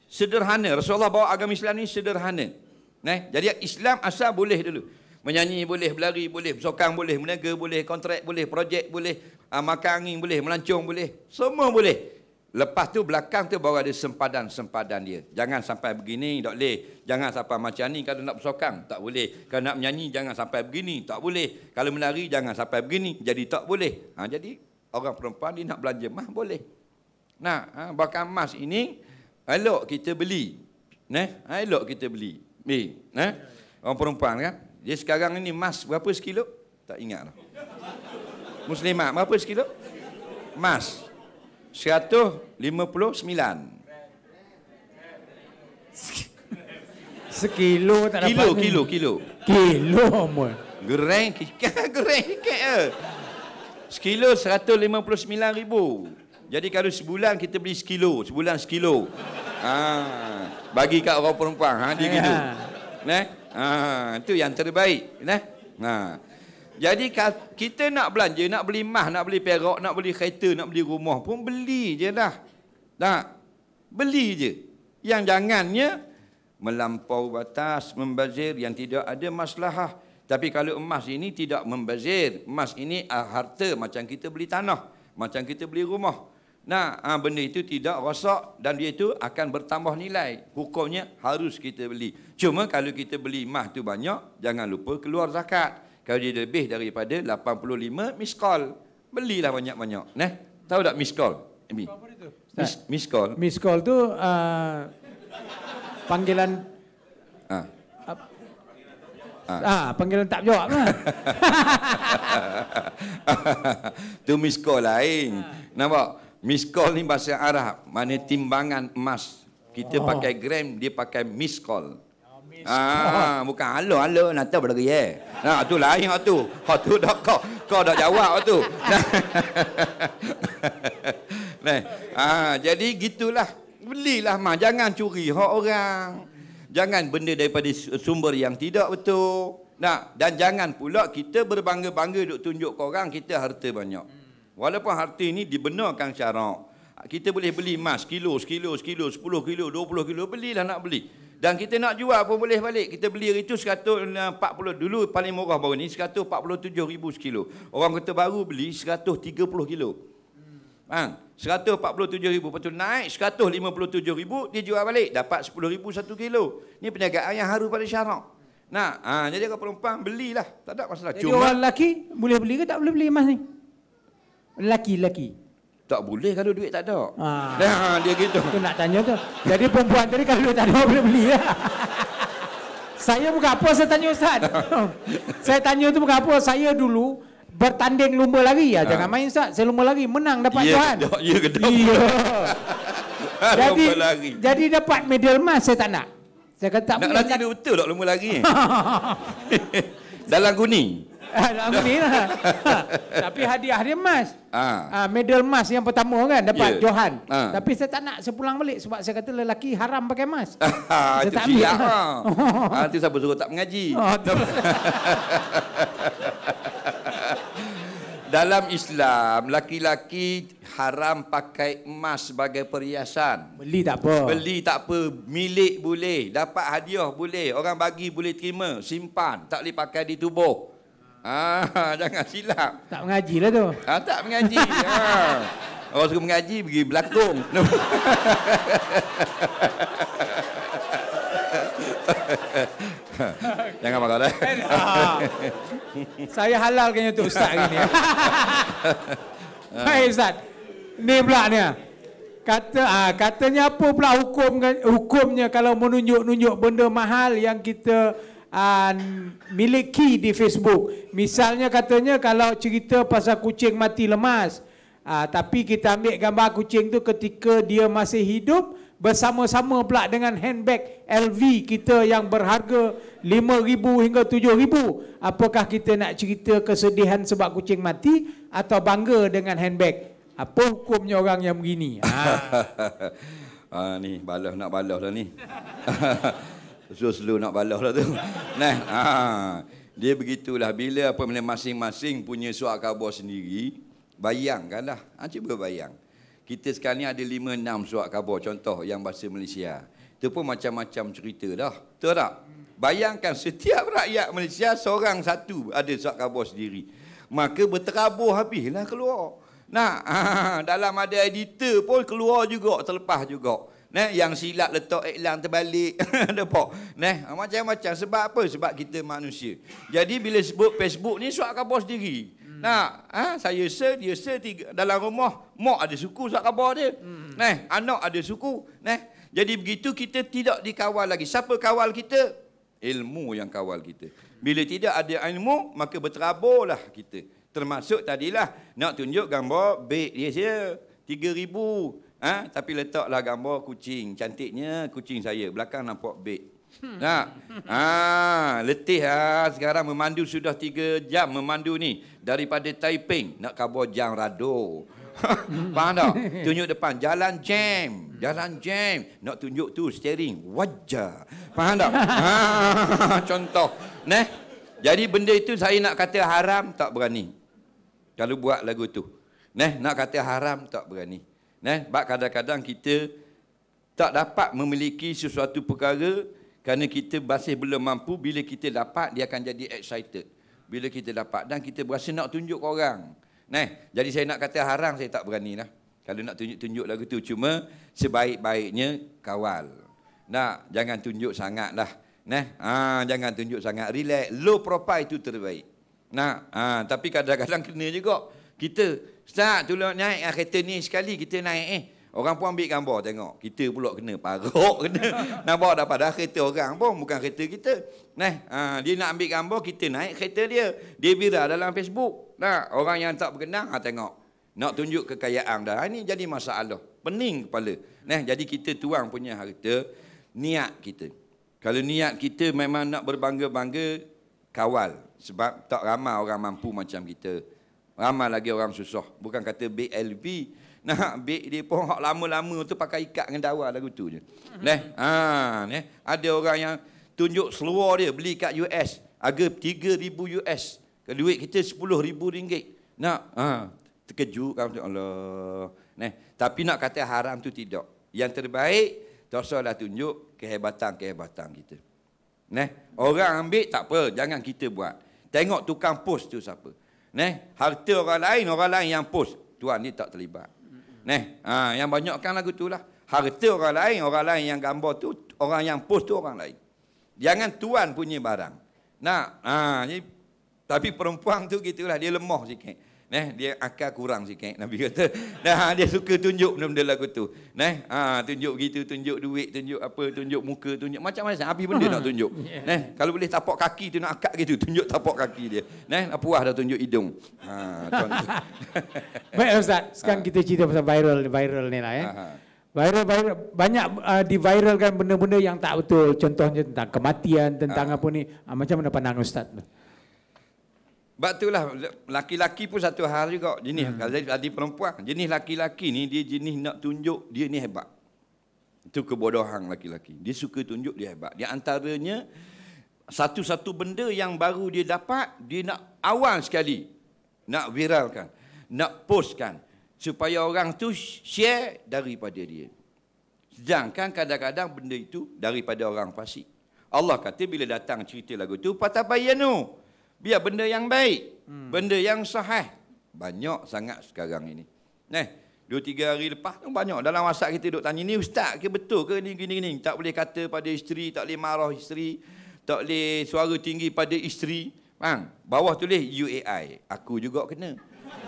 S3: sederhana Rasulullah bawa agama Islam ni sederhana nah jadi Islam asal boleh dulu menyanyi boleh berlari boleh bersokang boleh berniaga boleh kontrak boleh projek boleh ah, makan angin boleh melancong boleh semua boleh Lepas tu belakang tu baru ada sempadan-sempadan dia. Jangan sampai begini, tak boleh. Jangan sampai macam ni kalau nak bersokang, tak boleh. Kalau nak menyanyi, jangan sampai begini, tak boleh. Kalau menari, jangan sampai begini. Jadi tak boleh. Ha, jadi orang perempuan ni nak belanja mah, boleh. Nah, ha, bakar emas ini, elok kita beli. Nah, ha, elok kita beli. Eh, nah. Orang perempuan kan. Dia sekarang ni emas berapa sekilo? Tak ingat Muslimah berapa sekilo? Emas. 159. Sekilo tak dapat. Kilo, kilo, kilo. Kilo apa? Gereng, gereng sikit ke? Sekilo 159 ribu. Jadi kalau sebulan kita beli sekilo, sebulan sekilo. Ha, bagi kat orang perempuan, ha, dia ha. gitu. Ha. Nah, itu yang terbaik. Nah, ha. Jadi kita nak belanja, nak beli emas, nak beli perak, nak beli kereta, nak beli rumah pun beli je lah. Tak? Beli je. Yang jangannya melampau batas, membazir yang tidak ada masalah. Tapi kalau emas ini tidak membazir, emas ini ah, harta macam kita beli tanah, macam kita beli rumah. Nah, ha, benda itu tidak rosak dan dia itu akan bertambah nilai. Hukumnya harus kita beli. Cuma kalau kita beli emas tu banyak, jangan lupa keluar zakat kalau dia lebih daripada 85 miskol belilah banyak-banyak nah tahu tak miskol ini Mis,
S2: miskol tu uh, panggilan
S3: ha. Ah.
S2: panggilan tak jawab lah.
S3: tu miss call lain. Ah. Nampak? Miss call ni bahasa Arab. Mana timbangan emas. Kita oh. pakai gram, dia pakai miss call. Ah, bukan alo alo nak tahu berdiri ye. Nah, tu lain waktu. Hak tu dak kau. Kau dak jawab waktu. Nah. Ah, jadi gitulah. Belilah mah, jangan curi hak orang. Jangan benda daripada sumber yang tidak betul. Nah, dan jangan pula kita berbangga-bangga duk tunjuk ke orang kita harta banyak. Walaupun harta ini dibenarkan syarak. Kita boleh beli emas kilo, sekilo, sekilo, sepuluh kilo, dua puluh kilo, belilah nak beli. Dan kita nak jual pun boleh balik. Kita beli hari itu 140, eh, dulu paling murah baru ni, 147 ribu sekilo. Orang kata baru beli 130 kilo. Ha, 147 ribu, lepas tu naik 157 ribu, dia jual balik. Dapat 10 ribu satu kilo. Ini perniagaan yang harus pada syarak. Nah, ha, jadi kalau perempuan belilah. Tak ada masalah. Jadi Cuma, orang
S2: lelaki boleh beli ke tak boleh beli emas ni? Lelaki, lelaki.
S3: Tak boleh kalau duit tak ada. Ha. Dah, dia gitu. Itu nak tanya tu. Jadi perempuan tadi kalau duit tak ada boleh
S2: beli ya? Saya bukan apa saya tanya Ustaz. saya tanya tu bukan apa. Saya dulu bertanding lumba lari. Ya. Jangan ah. main Ustaz. Saya lumba lari. Menang dapat ya, Johan. Ya,
S3: ya, ya. Ya. jadi, lari.
S2: jadi dapat medal emas saya tak nak. Saya kata tak nak boleh. Nak lari dia
S3: betul tak lumba lari. Dalam guni.
S2: Nama ni lah. Ha. Tapi hadiah dia emas. Ha. Ha. Medal emas yang pertama kan dapat yeah. Johan. Ha. Tapi saya tak nak sepulang balik sebab saya kata lelaki haram pakai emas.
S3: Ha, saya tak ambil. Lah. Ha. Nanti siapa suruh tak mengaji. Oh, Dalam Islam, laki-laki haram pakai emas sebagai perhiasan. Beli tak apa. Beli tak apa. Milik boleh. Dapat hadiah boleh. Orang bagi boleh terima. Simpan. Tak boleh pakai di tubuh. Ah, jangan silap. Tak
S2: mengaji lah tu.
S3: Ah, tak mengaji. ah. Orang suka mengaji, pergi belakang. jangan marah dah. Saya halal kena tu ustaz hari ni. Hai ustaz.
S2: Ni pula ni. Kata ah, katanya apa pula hukum hukumnya kalau menunjuk-nunjuk benda mahal yang kita uh, miliki di Facebook. Misalnya katanya kalau cerita pasal kucing mati lemas, uh, tapi kita ambil gambar kucing tu ketika dia masih hidup bersama-sama pula dengan handbag LV kita yang berharga 5000 hingga 7000. Apakah kita nak cerita kesedihan sebab kucing mati atau bangga dengan handbag? Apa hukumnya
S3: orang yang begini? Ha. ha ni balas nak balas lah ni. Slow-slow nak balas lah tu. nah, ha. Dia begitulah. Bila apa benda masing-masing punya suak kabur sendiri, bayangkanlah. Ha, cuba bayang. Kita sekarang ni ada lima, enam suak kabur. Contoh yang bahasa Malaysia. Itu pun macam-macam cerita dah. Betul tak? Bayangkan setiap rakyat Malaysia seorang satu ada suak kabur sendiri. Maka berterabur habislah keluar. Nah, ha, dalam ada editor pun keluar juga, terlepas juga. Neh yang silap letak iklan terbalik. Depok. Neh ha, macam-macam sebab apa? Sebab kita manusia. Jadi bila sebut Facebook ni suak kabar sendiri. Hmm. Nah, ha? saya se dia se tiga. dalam rumah mak ada suku suak kabar dia. Hmm. Neh anak ada suku. Neh jadi begitu kita tidak dikawal lagi. Siapa kawal kita? Ilmu yang kawal kita. Bila tidak ada ilmu, maka berterabulah kita. Termasuk tadilah nak tunjuk gambar beg dia saja. 3000 Ha? Tapi letaklah gambar kucing. Cantiknya kucing saya. Belakang nampak beg. Nah, hmm. ha? ha, letih ha? sekarang memandu sudah tiga jam memandu ni daripada Taiping nak kabur Jang Rado. Faham tak? Tunjuk depan jalan jam. Jalan jam nak tunjuk tu steering wajah. Faham tak? Ha, contoh. Neh. Jadi benda itu saya nak kata haram tak berani. Kalau buat lagu tu. Neh nak kata haram tak berani. Nah, bab kadang-kadang kita tak dapat memiliki sesuatu perkara kerana kita masih belum mampu bila kita dapat dia akan jadi excited bila kita dapat dan kita berasa nak tunjuk ke orang nah jadi saya nak kata harang saya tak berani lah kalau nak tunjuk-tunjuk lagu tu cuma sebaik-baiknya kawal Nah, jangan tunjuk sangat lah nah ha, jangan tunjuk sangat relax low profile itu terbaik nah ha, tapi kadang-kadang kena juga kita Ustaz, tu naik ah, kereta ni sekali kita naik eh. Orang pun ambil gambar tengok. Kita pula kena parok kena. Nampak dah pada kereta orang pun bukan kereta kita. Nah, ha, dia nak ambil gambar kita naik kereta dia. Dia viral dalam Facebook. Nah, orang yang tak berkenang ha, ah, tengok. Nak tunjuk kekayaan dah. Ini ah, jadi masalah. Pening kepala. Nah, jadi kita tuang punya harta niat kita. Kalau niat kita memang nak berbangga-bangga kawal sebab tak ramai orang mampu macam kita. Ramai lagi orang susah. Bukan kata BLB. Nah, bik dia pun hak lama-lama tu pakai ikat dengan dawah lagu tu je. Neh, hmm. ha, neh. Ada orang yang tunjuk seluar dia beli kat US, harga 3000 US. Ke duit kita 10000 ringgit. Nak, ha, terkejut kan Allah. Neh, tapi nak kata haram tu tidak. Yang terbaik tosalah tunjuk kehebatan-kehebatan kita. Neh, orang ambil tak apa, jangan kita buat. Tengok tukang pos tu siapa. Neh, harta orang lain, orang lain yang post. tuan ni tak terlibat. Neh, ha, yang banyakkan lagu tu lah. Harta orang lain, orang lain yang gambar tu, orang yang post tu orang lain. Jangan tuan punya barang. Nah, ha, ni, tapi perempuan tu gitulah dia lemah sikit. Neh, dia akal kurang sikit. Nabi kata, Dah dia suka tunjuk benda-benda lagu tu. Neh, ha, tunjuk gitu, tunjuk duit, tunjuk apa, tunjuk muka, tunjuk macam-macam. Habis benda nak hmm. tunjuk. Neh, kalau boleh tapak kaki tu nak akak gitu, tunjuk tapak kaki dia. Neh, nak puas dah tunjuk hidung. Ha,
S2: Baik Ustaz, sekarang ha. kita cerita pasal viral, viral ni lah ya. Eh. Viral, viral, banyak uh, diviralkan benda-benda yang tak betul. Contohnya tentang kematian, tentang ha. apa ni. Ha, macam mana pandangan Ustaz?
S3: Sebab itulah laki-laki pun satu hal juga jenis hmm. kalau tadi perempuan jenis laki-laki ni dia jenis nak tunjuk dia ni hebat. Itu kebodohan laki-laki. Dia suka tunjuk dia hebat. Di antaranya satu-satu benda yang baru dia dapat dia nak awal sekali nak viralkan, nak postkan supaya orang tu share daripada dia. Sedangkan kadang-kadang benda itu daripada orang fasik. Allah kata bila datang cerita lagu tu patabayanu. No biar benda yang baik, hmm. benda yang sahih. Banyak sangat sekarang ini. Eh, dua tiga hari lepas tu banyak dalam masa kita duk tanya ni ustaz ke betul ke ni gini gini tak boleh kata pada isteri tak boleh marah isteri tak boleh suara tinggi pada isteri bang bawah tulis UAI aku juga kena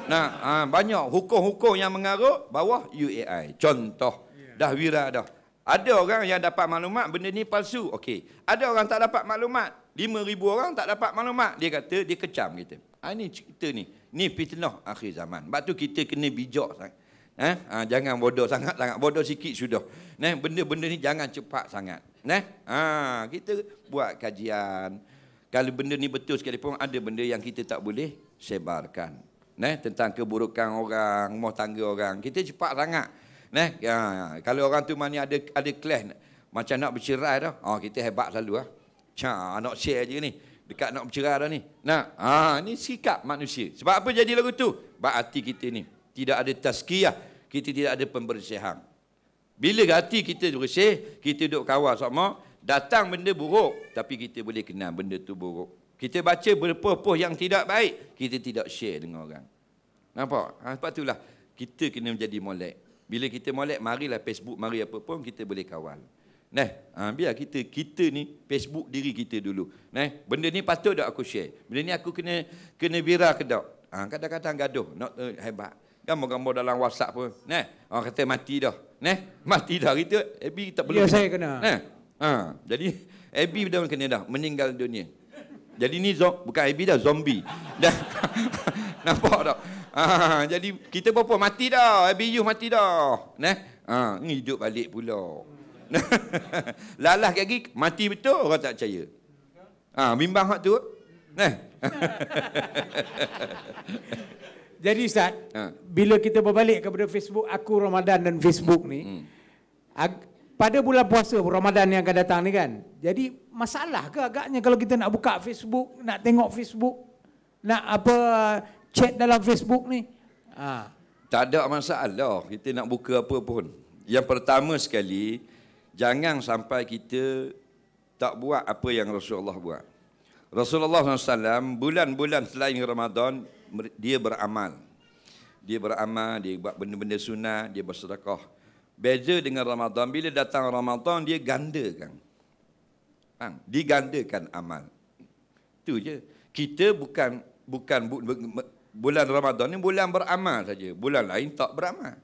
S3: nah ha, banyak hukum-hukum yang mengarut bawah UAI contoh ya. dah wira dah ada orang yang dapat maklumat benda ni palsu okey ada orang tak dapat maklumat 5,000 orang tak dapat maklumat. Dia kata, dia kecam kita. Ha, ah, ini cerita ni. Ini fitnah akhir zaman. Sebab tu kita kena bijak sangat. Eh? Ha, jangan bodoh sangat-sangat. Bodoh sikit sudah. Neh benda-benda ni jangan cepat sangat. neh ha, ah, kita buat kajian. Kalau benda ni betul pun ada benda yang kita tak boleh sebarkan. neh tentang keburukan orang, rumah tangga orang. Kita cepat sangat. neh ya, kalau orang tu mana ada ada clash macam nak bercerai dah. Oh, kita hebat selalu ah. Ha, nak share je ni. Dekat nak bercerai dah ni. Nak. Ha, ni sikap manusia. Sebab apa jadi lagu tu? Sebab hati kita ni. Tidak ada tazkiyah. Kita tidak ada pembersihan. Bila hati kita bersih, kita duduk kawal sama, datang benda buruk, tapi kita boleh kenal benda tu buruk. Kita baca berpuh-puh yang tidak baik, kita tidak share dengan orang. Nampak? Ha, sebab itulah, kita kena menjadi molek. Bila kita molek, marilah Facebook, mari apa pun, kita boleh kawal. Nah, ha, biar kita kita ni Facebook diri kita dulu. Neh, benda ni patut tak aku share. Benda ni aku kena kena viral ke tak? Ha, kadang-kadang gaduh, nak uh, eh, hebat. Gambar-gambar dalam WhatsApp pun. Neh, orang kata mati dah. Neh, mati dah kita. Abi tak perlu. Ya saya kena. Neh. Ha, jadi Abi dah kena dah meninggal dunia. Jadi ni zo- bukan Abi dah zombie. Dah nampak tak? Ha, jadi kita apa mati dah. Abi you mati dah. Neh. Ha, ni hidup balik pula. Lalah kaki mati betul orang tak percaya. Ha, bimbang hak tu. Nah. Eh. Jadi Ustaz, ha. bila kita berbalik kepada Facebook Aku
S2: Ramadan dan Facebook ni, hmm. ag- pada bulan puasa Ramadan yang akan datang ni kan. Jadi masalah ke agaknya kalau kita nak buka Facebook, nak tengok Facebook, nak apa chat dalam Facebook ni?
S3: Ha. Tak ada masalah. Kita nak buka apa pun. Yang pertama sekali, jangan sampai kita tak buat apa yang Rasulullah buat. Rasulullah SAW bulan-bulan selain Ramadan dia beramal. Dia beramal, dia buat benda-benda sunnah, dia bersedekah. Beza dengan Ramadan, bila datang Ramadan dia gandakan. Bang, digandakan amal. Itu je. Kita bukan bukan bulan Ramadan ni bulan beramal saja. Bulan lain tak beramal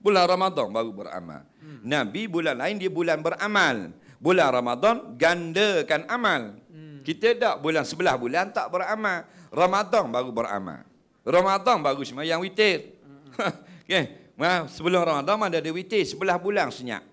S3: bulan Ramadan baru beramal. Hmm. Nabi bulan lain dia bulan beramal. Bulan Ramadan gandakan amal. Hmm. Kita tak bulan sebelah bulan tak beramal. Ramadan baru beramal. Ramadan baru semua yang witir. Hmm. okay. sebelum Ramadan mana ada witir sebelah bulan senyap.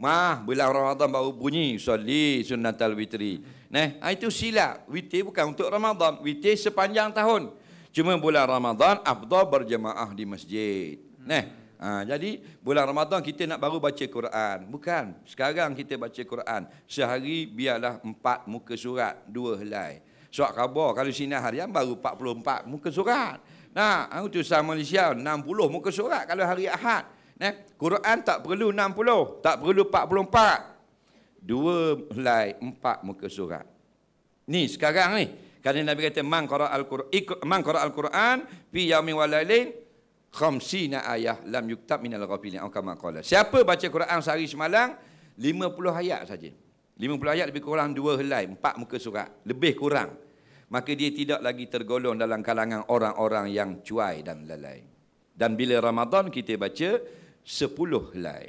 S3: Mah bulan Ramadan baru bunyi solli al witri. Nah, ha, itu silap. Witir bukan untuk Ramadan, witir sepanjang tahun. Cuma bulan Ramadan afdal berjemaah di masjid. Hmm. Nah, Ha, jadi bulan Ramadan kita nak baru baca Quran. Bukan. Sekarang kita baca Quran. Sehari biarlah empat muka surat. Dua helai. Surat khabar. Kalau sini harian baru 44 muka surat. Nah, aku tu sama Malaysia 60 muka surat kalau hari Ahad. Nah, Quran tak perlu 60, tak perlu 44. Dua helai empat muka surat. Ni sekarang ni. Kerana Nabi kata man qara al-Quran man qara al khamsina ayah lam yuktab minal ghafil au kama qala siapa baca Quran sehari semalam 50 ayat saja 50 ayat lebih kurang dua helai empat muka surat lebih kurang maka dia tidak lagi tergolong dalam kalangan orang-orang yang cuai dan lalai dan bila Ramadan kita baca 10 helai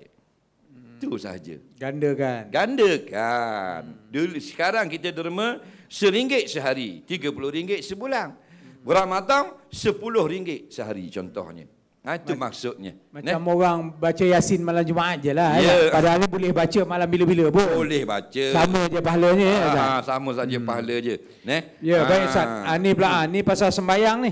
S3: itu hmm. sahaja gandakan gandakan hmm. dulu sekarang kita derma seringgit sehari 30 ringgit sebulan Orang matang RM10 sehari contohnya. Ha, itu Mac- maksudnya. Macam
S2: ne? orang baca Yasin malam Jumaat je lah. Ya. Eh. Padahal boleh baca
S3: malam bila-bila pun. Boleh baca. Sama je pahalanya. Eh, ha, ya, ha, sama saja hmm. pahala je. Ne? Ya, ha. baik Ustaz. Ha,
S2: ni pula, ah, ni pasal sembayang ni.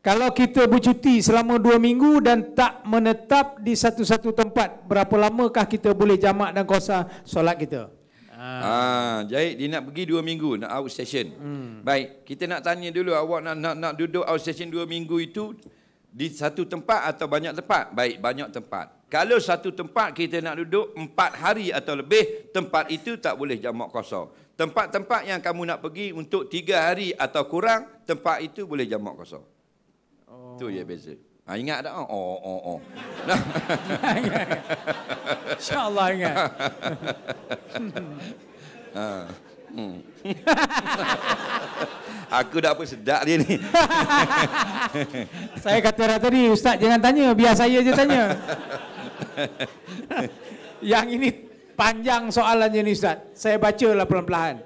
S2: Kalau kita bercuti selama dua minggu dan tak menetap di satu-satu tempat, berapa lamakah kita boleh jamak dan kosa solat kita?
S3: Ha. Ah. ha Jahit dia nak pergi dua minggu nak outstation. Hmm. Baik, kita nak tanya dulu awak nak nak, nak duduk session dua minggu itu di satu tempat atau banyak tempat? Baik, banyak tempat. Kalau satu tempat kita nak duduk empat hari atau lebih, tempat itu tak boleh jamak kosong. Tempat-tempat yang kamu nak pergi untuk tiga hari atau kurang, tempat itu boleh jamak kosong. Oh. Itu je oh. beza. Ha, ingat tak? Oh, oh, oh. oh. InsyaAllah ingat. ha. Hmm. Aku dah apa sedap dia ni.
S2: saya kata dah tadi, Ustaz jangan tanya, biar saya je tanya. Yang ini panjang soalan soalannya ni Ustaz. Saya baca lah perlahan-lahan.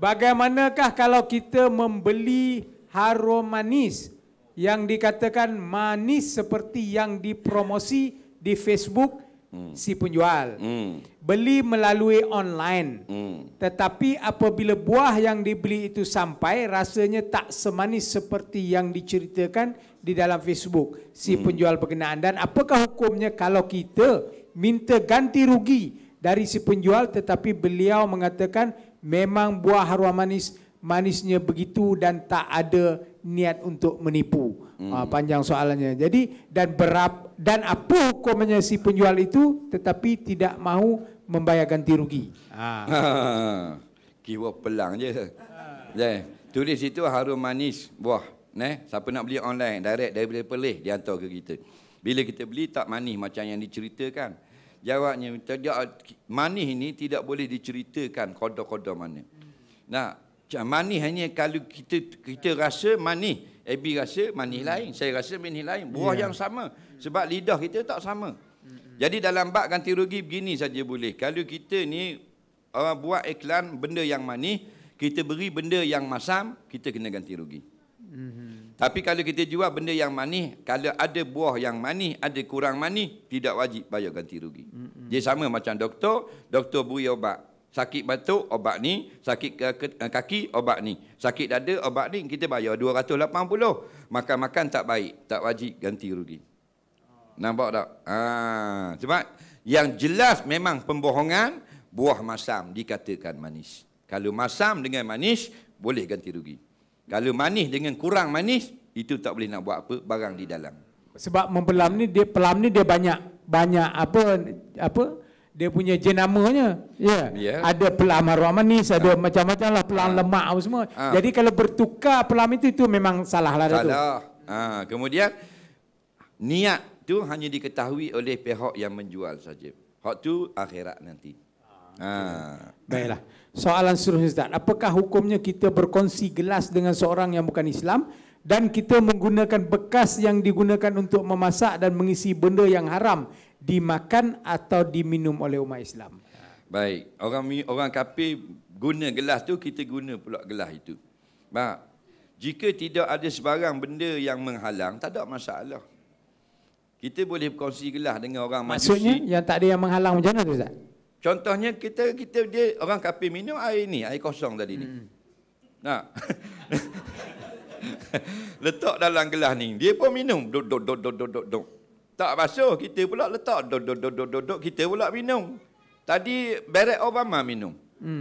S2: Bagaimanakah kalau kita membeli harum manis yang dikatakan manis seperti yang dipromosi di Facebook hmm. si penjual. Hmm. Beli melalui online. Hmm. Tetapi apabila buah yang dibeli itu sampai rasanya tak semanis seperti yang diceritakan di dalam Facebook si hmm. penjual berkenaan dan apakah hukumnya kalau kita minta ganti rugi dari si penjual tetapi beliau mengatakan memang buah harum manis manisnya begitu dan tak ada niat untuk menipu hmm. uh, panjang soalannya. Jadi dan berap dan apa hukumnya si penjual itu tetapi tidak mahu membayar ganti rugi.
S3: Ha. Ha, pelang je. Ha. tulis itu harum manis buah. Ne, siapa nak beli online direct daripada Perlis dia hantar ke kita. Bila kita beli tak manis macam yang diceritakan. Jawabnya manis ini tidak boleh diceritakan kodok-kodok mana. Hmm. Nah, manis hanya kalau kita kita rasa manis Abby rasa manis hmm. lain saya rasa manis lain buah yeah. yang sama sebab lidah kita tak sama hmm. jadi dalam bab ganti rugi begini saja boleh kalau kita ni orang buat iklan benda yang manis kita beri benda yang masam kita kena ganti rugi hmm Tapi kalau kita jual benda yang manis, kalau ada buah yang manis, ada kurang manis, tidak wajib bayar ganti rugi. Mm-hmm. Dia sama macam doktor, doktor beri ubat sakit batuk obat ni sakit eh, kaki obat ni sakit dada obat ni kita bayar 280 makan-makan tak baik tak wajib ganti rugi nampak tak ha sebab yang jelas memang pembohongan buah masam dikatakan manis kalau masam dengan manis boleh ganti rugi kalau manis dengan kurang manis itu tak boleh nak buat apa barang di dalam
S2: sebab mempelam ni dia pelam ni dia banyak banyak apa apa dia punya jenamanya. Ya. Yeah. Yeah. Ada pelan marwah manis, ada ha. macam-macam lah pelan ha. Ah. lemak apa semua. Ha. Jadi kalau bertukar pelan itu, itu memang salah lah. Salah.
S3: Ha. Kemudian, niat tu hanya diketahui oleh pihak yang menjual saja. Hak tu akhirat nanti. Ha. Baiklah.
S2: Soalan suruh Ustaz, apakah hukumnya kita berkongsi gelas dengan seorang yang bukan Islam dan kita menggunakan bekas yang digunakan untuk memasak dan mengisi benda yang haram dimakan atau diminum oleh umat Islam.
S3: Baik, orang orang kafir guna gelas tu kita guna pula gelas itu. Mak, jika tidak ada sebarang benda yang menghalang, tak ada masalah. Kita boleh berkongsi gelas dengan orang Maksudnya,
S2: majusi. yang tak ada yang menghalang macam mana tu Ustaz?
S3: Contohnya kita kita dia orang kafir minum air ni, air kosong tadi ni. Hmm. Nah. Letak dalam gelas ni. Dia pun minum. Dok dok dok dok dok dok tak basuh kita pula letak dok dok dok kita pula minum tadi Barack Obama minum hmm.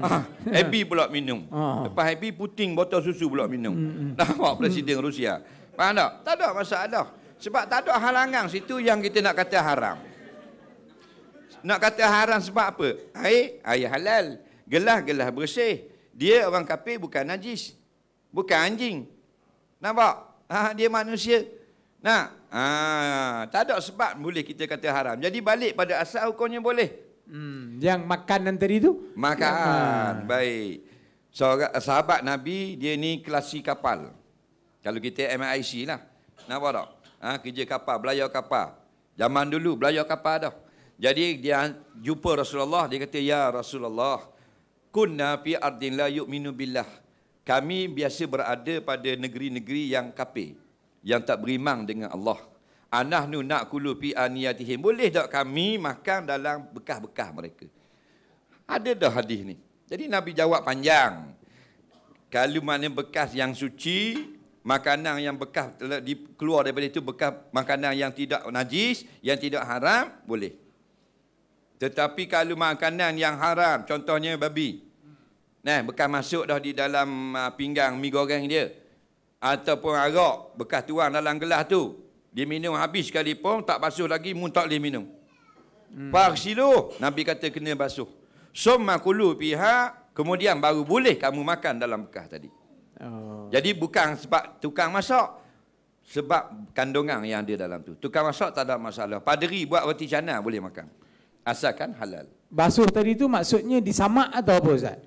S3: Happy ah, pula minum ah. lepas Happy puting botol susu pula minum hmm, hmm. nampak presiden hmm. Rusia faham tak tak ada masalah sebab tak ada halangan situ yang kita nak kata haram nak kata haram sebab apa air air halal gelah-gelah bersih dia orang kafir bukan najis bukan anjing nampak ha, dia manusia nah Ah, tak ada sebab boleh kita kata haram. Jadi balik pada asal hukumnya boleh. Hmm, yang makan tadi tu? Makan. Yang, ha. Baik. So, sahabat Nabi dia ni kelasi kapal. Kalau kita MIC lah. Nampak tak? Ha, kerja kapal, belayar kapal. Zaman dulu belayar kapal dah. Jadi dia jumpa Rasulullah, dia kata, Ya Rasulullah, kunna fi ardin la yu'minu billah. Kami biasa berada pada negeri-negeri yang kapal yang tak berimang dengan Allah. Anahnu na'kulu fi aniyatihim. Boleh tak kami makan dalam bekah-bekah mereka? Ada dah hadis ni. Jadi Nabi jawab panjang. Kalau mana bekas yang suci, makanan yang bekas keluar daripada itu bekas makanan yang tidak najis, yang tidak haram, boleh. Tetapi kalau makanan yang haram, contohnya babi. Nah, bekas masuk dah di dalam ah, pinggang mi goreng dia ataupun arak bekas tuang dalam gelas tu dia minum habis sekali pun tak basuh lagi muntak dia minum hmm. parsilu nabi kata kena basuh summa kulu fiha kemudian baru boleh kamu makan dalam bekas tadi oh. jadi bukan sebab tukang masak sebab kandungan yang dia dalam tu tukang masak tak ada masalah paderi buat roti canai boleh makan asalkan halal
S2: basuh tadi tu maksudnya disamak atau apa ustaz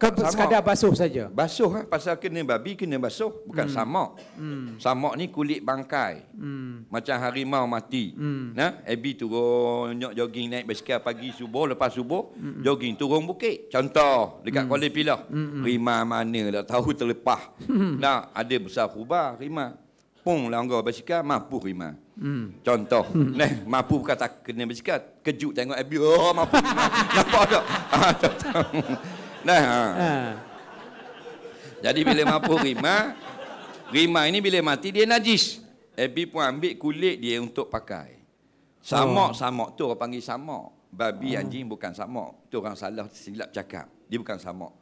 S2: ke, samak. sekadar basuh saja.
S3: Basuh lah. Pasal kena babi, kena basuh. Bukan hmm. samak. Hmm. Samak ni kulit bangkai. Hmm. Macam harimau mati. Hmm. Nah, Abby turun, nyok jogging naik basikal pagi subuh, lepas subuh, hmm. jogging turun bukit. Contoh, dekat hmm. Kuala Pilah. Hmm. Rima mana dah tahu terlepas. Hmm. nah, ada besar kubah rima. Pung langgar lah basikal, mampu rima. Hmm. Contoh, hmm. Nah, mampu bukan tak kena bersikap Kejut tengok abi oh mampu rima. Nampak tak? Ah, Nah. Ha. Ha. Jadi bila mampu rima, rima ini bila mati dia najis. Abi pun ambil kulit dia untuk pakai. Samok, oh. samok tu orang panggil samok. Babi oh. anjing bukan samok. Tu orang salah silap cakap. Dia bukan samok.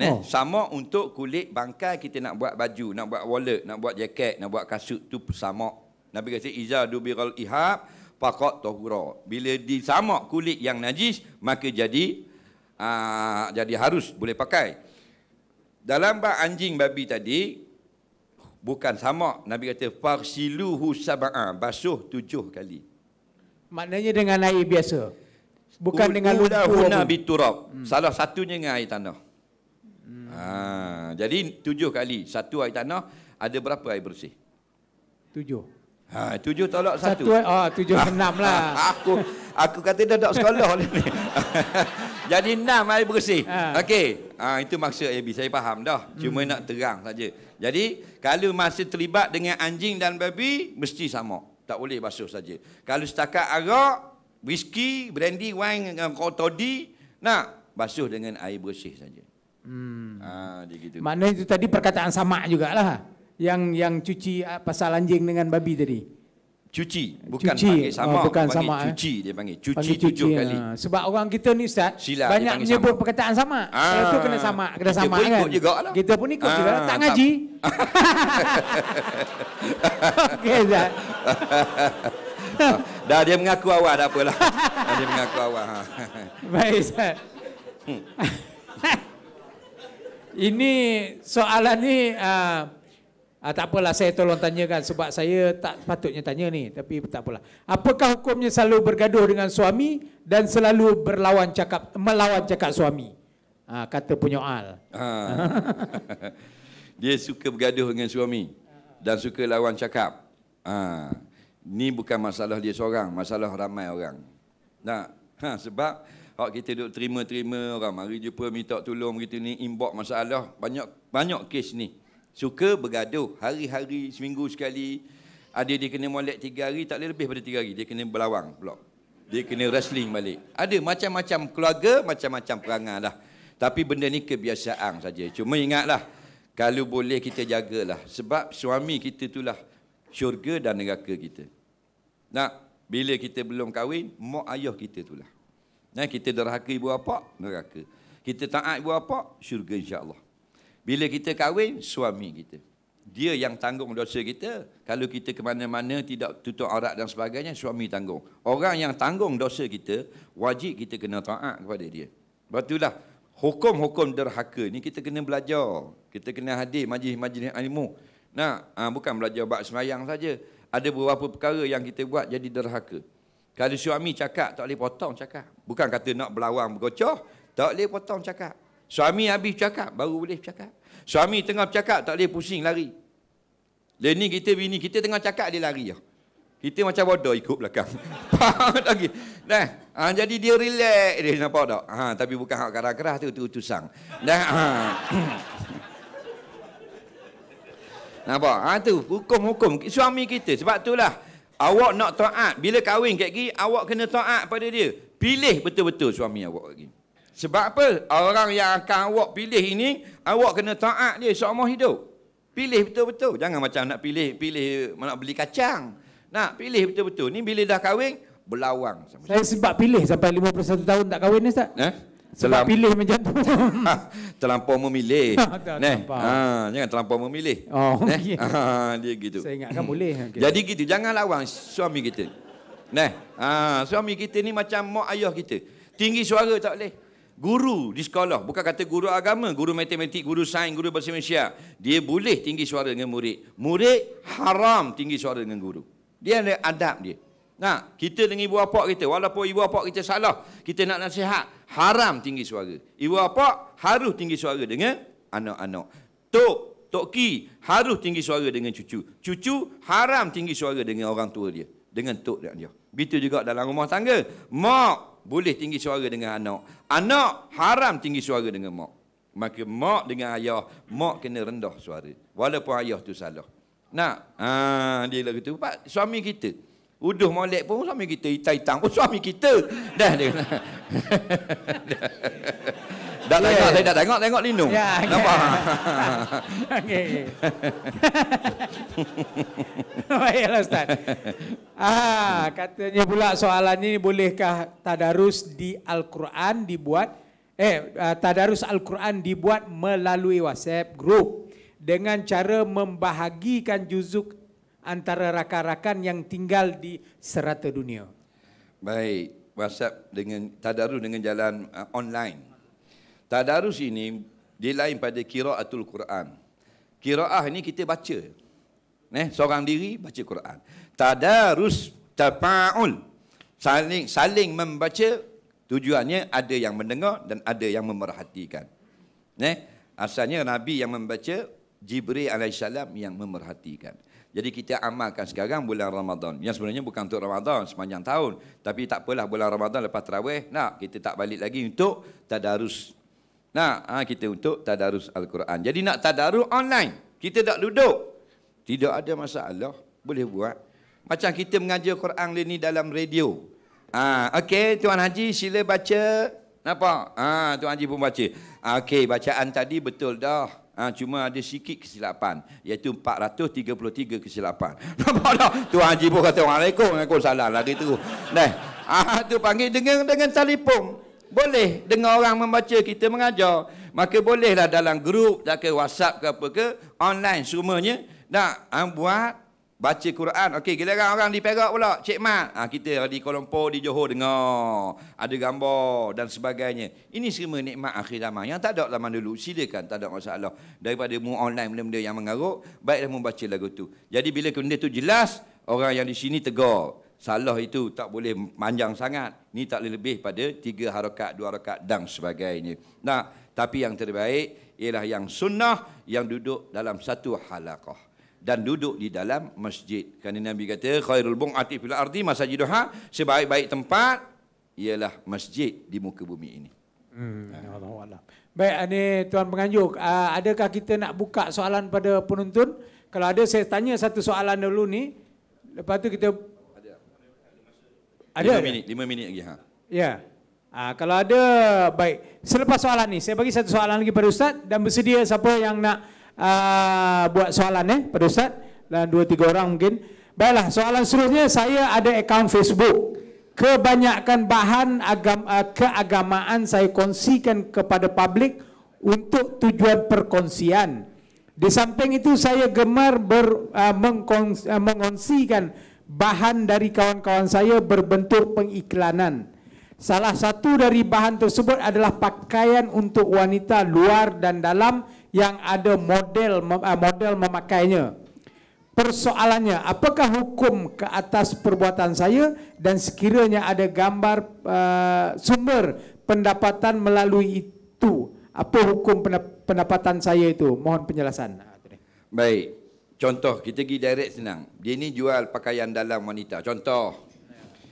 S3: Nah, oh. samok untuk kulit bangkai kita nak buat baju, nak buat wallet, nak buat jaket, nak buat kasut tu samok. Nabi kata iza dubiral ihab faqat tahura. Bila disamak kulit yang najis maka jadi uh, jadi harus boleh pakai. Dalam bab anjing babi tadi, bukan sama. Nabi kata, farsiluhu sab'a, basuh tujuh kali.
S2: Maknanya dengan air biasa? Bukan U- dengan lumpur.
S3: Hmm. Salah satunya dengan air tanah. Hmm. Ha, jadi tujuh kali. Satu air tanah, ada berapa air bersih? Tujuh. Ha, tujuh tolak satu. satu oh, tujuh enam lah. aku, aku kata dah tak sekolah. ni. Jadi enam air bersih. Ha. Okey. Ha, itu maksud AB. Saya faham dah. Cuma hmm. nak terang saja. Jadi, kalau masih terlibat dengan anjing dan babi, mesti sama. Tak boleh basuh saja. Kalau setakat arak, whisky, brandy, wine, dan eh, kotodi, nak basuh dengan air bersih saja. Hmm. Ha, dia gitu.
S2: Maknanya itu tadi perkataan sama jugalah. Yang yang cuci ah, pasal anjing dengan babi tadi
S3: cuci bukan cuci. panggil oh, sama oh, bukan panggil sama, eh. cuci eh. dia panggil cuci, panggil cuci tujuh kali uh, sebab
S2: orang kita ni ustaz Sila banyak menyebut perkataan sama ah. Eh, itu kena sama kena sama kita kan
S3: juga lah. kita pun ikut ah, juga tak, ngaji okey ustaz dah dia mengaku awal tak apalah dah dia mengaku awal ha. baik ustaz hmm.
S2: ini soalan ni uh, Ah, tak apalah saya tolong tanya kan sebab saya tak patutnya tanya ni tapi tak apalah. Apakah hukumnya selalu bergaduh dengan suami dan selalu berlawan cakap melawan cakap suami?
S3: Ah, kata penyoal. Ah. Dia suka bergaduh dengan suami dan suka lawan cakap. Ah. Ni bukan masalah dia seorang, masalah ramai orang. Nah, ha, sebab kalau kita duk terima-terima orang mari jumpa minta tolong gitu ni inbox masalah banyak banyak kes ni suka bergaduh hari-hari seminggu sekali ada dia kena molek tiga hari tak boleh lebih pada tiga hari dia kena berlawang blok dia kena wrestling balik ada macam-macam keluarga macam-macam perangai lah tapi benda ni kebiasaan saja cuma ingatlah kalau boleh kita jagalah sebab suami kita itulah syurga dan neraka kita nak bila kita belum kahwin mak ayah kita itulah nah kita derhaka ibu bapa neraka kita taat ibu bapa syurga insyaallah bila kita kahwin, suami kita. Dia yang tanggung dosa kita. Kalau kita ke mana-mana tidak tutup arak dan sebagainya, suami tanggung. Orang yang tanggung dosa kita, wajib kita kena taat kepada dia. Sebab itulah, hukum-hukum derhaka ni kita kena belajar. Kita kena hadir majlis-majlis animu. Nah, ah, ha, bukan belajar bak semayang saja. Ada beberapa perkara yang kita buat jadi derhaka. Kalau suami cakap, tak boleh potong cakap. Bukan kata nak berlawan bergocoh, tak boleh potong cakap. Suami habis cakap baru boleh cakap. Suami tengah cakap tak boleh pusing lari. Dia ni kita bini kita tengah cakap dia lari ah. Kita macam bodoh ikut belakang. Okey. Dah. Ha, jadi dia relax dia nampak tak? Ha, tapi bukan hak kerah-kerah tu tu tusang. Dah. Ha. nampak? Ha tu hukum-hukum suami kita. Sebab itulah awak nak taat. Bila kahwin kat gigi awak kena taat pada dia. Pilih betul-betul suami awak kat sebab apa? Orang yang akan awak pilih ini, awak kena taat dia seumur hidup. Pilih betul-betul. Jangan macam nak pilih, pilih nak beli kacang. Nak pilih betul-betul. Ni bila dah kahwin, belawang. Saya
S2: sebab pilih sampai 51 tahun tak kahwin ni, Ustaz.
S3: Eh? Selam... Sebab pilih macam tu. Ha, terlampau memilih. Neh. Ha, jangan terlampau memilih. Oh, okay. ha, dia gitu. Saya ingatkan boleh. Hmm. Okay. Jadi gitu, jangan lawan suami kita. Neh. Ha, suami kita ni macam mak ayah kita. Tinggi suara tak boleh guru di sekolah, bukan kata guru agama, guru matematik, guru sains, guru bahasa Malaysia, dia boleh tinggi suara dengan murid. Murid haram tinggi suara dengan guru. Dia ada adab dia. Nah, kita dengan ibu bapa kita, walaupun ibu bapa kita salah, kita nak nasihat, haram tinggi suara. Ibu bapa harus tinggi suara dengan anak-anak. Tok, tok ki harus tinggi suara dengan cucu. Cucu haram tinggi suara dengan orang tua dia, dengan tok dia. Begitu juga dalam rumah tangga. Mak boleh tinggi suara dengan anak. Anak haram tinggi suara dengan mak. Maka mak dengan ayah, mak kena rendah suara. Walaupun ayah tu salah. Nak? Ha, dia lagi tu Pak, suami kita. Uduh molek pun suami kita, hitam-hitam pun suami kita. Dah dia.
S5: Tak yeah. saya tak tengok, tengok Lino. Ya, yeah, okay. Nampak? Ya. Okey.
S2: Baiklah Ustaz. Ah, katanya pula soalannya ini bolehkah tadarus di Al-Quran dibuat, eh, ah, tadarus Al-Quran dibuat melalui WhatsApp group dengan cara membahagikan juzuk antara rakan-rakan yang tinggal di serata dunia.
S3: Baik, WhatsApp dengan tadarus dengan jalan uh, online. Tadarus ini dia lain pada qiraatul Quran. Qiraah ini kita baca. Neh, seorang diri baca Quran. Tadarus tafaul. Saling saling membaca tujuannya ada yang mendengar dan ada yang memerhatikan. Neh, asalnya Nabi yang membaca Jibril alaihissalam yang memerhatikan. Jadi kita amalkan sekarang bulan Ramadan. Yang sebenarnya bukan untuk Ramadan sepanjang tahun. Tapi tak apalah bulan Ramadan lepas terawih. Nak, kita tak balik lagi untuk tadarus Nah, ha, kita untuk tadarus Al-Quran. Jadi nak tadarus online. Kita tak duduk. Tidak ada masalah. Boleh buat. Macam kita mengajar Quran ini dalam radio. Ha, Okey, Tuan Haji sila baca. Napa? Ha, Tuan Haji pun baca. Ha, Okey, bacaan tadi betul dah. Ha, cuma ada sikit kesilapan. Iaitu 433 kesilapan. Napa dah? Tuan Haji pun kata, salah lagi tu. Nah, Ah tu panggil dengan, dengan telefon. Boleh dengar orang membaca kita mengajar. Maka bolehlah dalam grup, tak ke WhatsApp ke apa ke, online semuanya nak um, buat baca Quran. Okey, kita kan orang di Perak pula, Cik Mat. Ha, kita di Kuala Lumpur, di Johor dengar. Ada gambar dan sebagainya. Ini semua nikmat akhir zaman. Yang tak ada zaman dulu, silakan. Tak ada masalah. Daripada mu online benda-benda yang mengaruk, baiklah membaca lagu tu. Jadi bila benda tu jelas, orang yang di sini tegur salah itu tak boleh panjang sangat. Ini tak boleh lebih pada tiga harakat, dua harakat dan sebagainya. Nah, tapi yang terbaik ialah yang sunnah yang duduk dalam satu halaqah dan duduk di dalam masjid. Kerana Nabi kata khairul ati fil arti masajiduha, sebaik-baik tempat ialah masjid di muka bumi ini. Hmm, Allah
S2: Baik, ini tuan penganjur, ah, adakah kita nak buka soalan pada penuntun? Kalau ada saya tanya satu soalan dulu ni. Lepas tu kita
S3: ada 5 minit, 5 minit lagi ha.
S2: Ya. Ha, kalau ada baik. Selepas soalan ni saya bagi satu soalan lagi pada ustaz dan bersedia siapa yang nak uh, buat soalan eh pada ustaz dan dua tiga orang mungkin. Baiklah, soalan seterusnya saya ada akaun Facebook. Kebanyakan bahan agama, ah, keagamaan saya kongsikan kepada publik untuk tujuan perkongsian. Di samping itu saya gemar ber, uh, mengkongs, uh, mengongsikan bahan dari kawan-kawan saya berbentuk pengiklanan. Salah satu dari bahan tersebut adalah pakaian untuk wanita luar dan dalam yang ada model eh, model memakainya. Persoalannya, apakah hukum ke atas perbuatan saya dan sekiranya ada gambar uh, sumber pendapatan melalui itu, apa hukum pendapatan saya itu? Mohon penjelasan.
S3: Baik. Contoh, kita pergi direct senang. Dia ni jual pakaian dalam wanita. Contoh.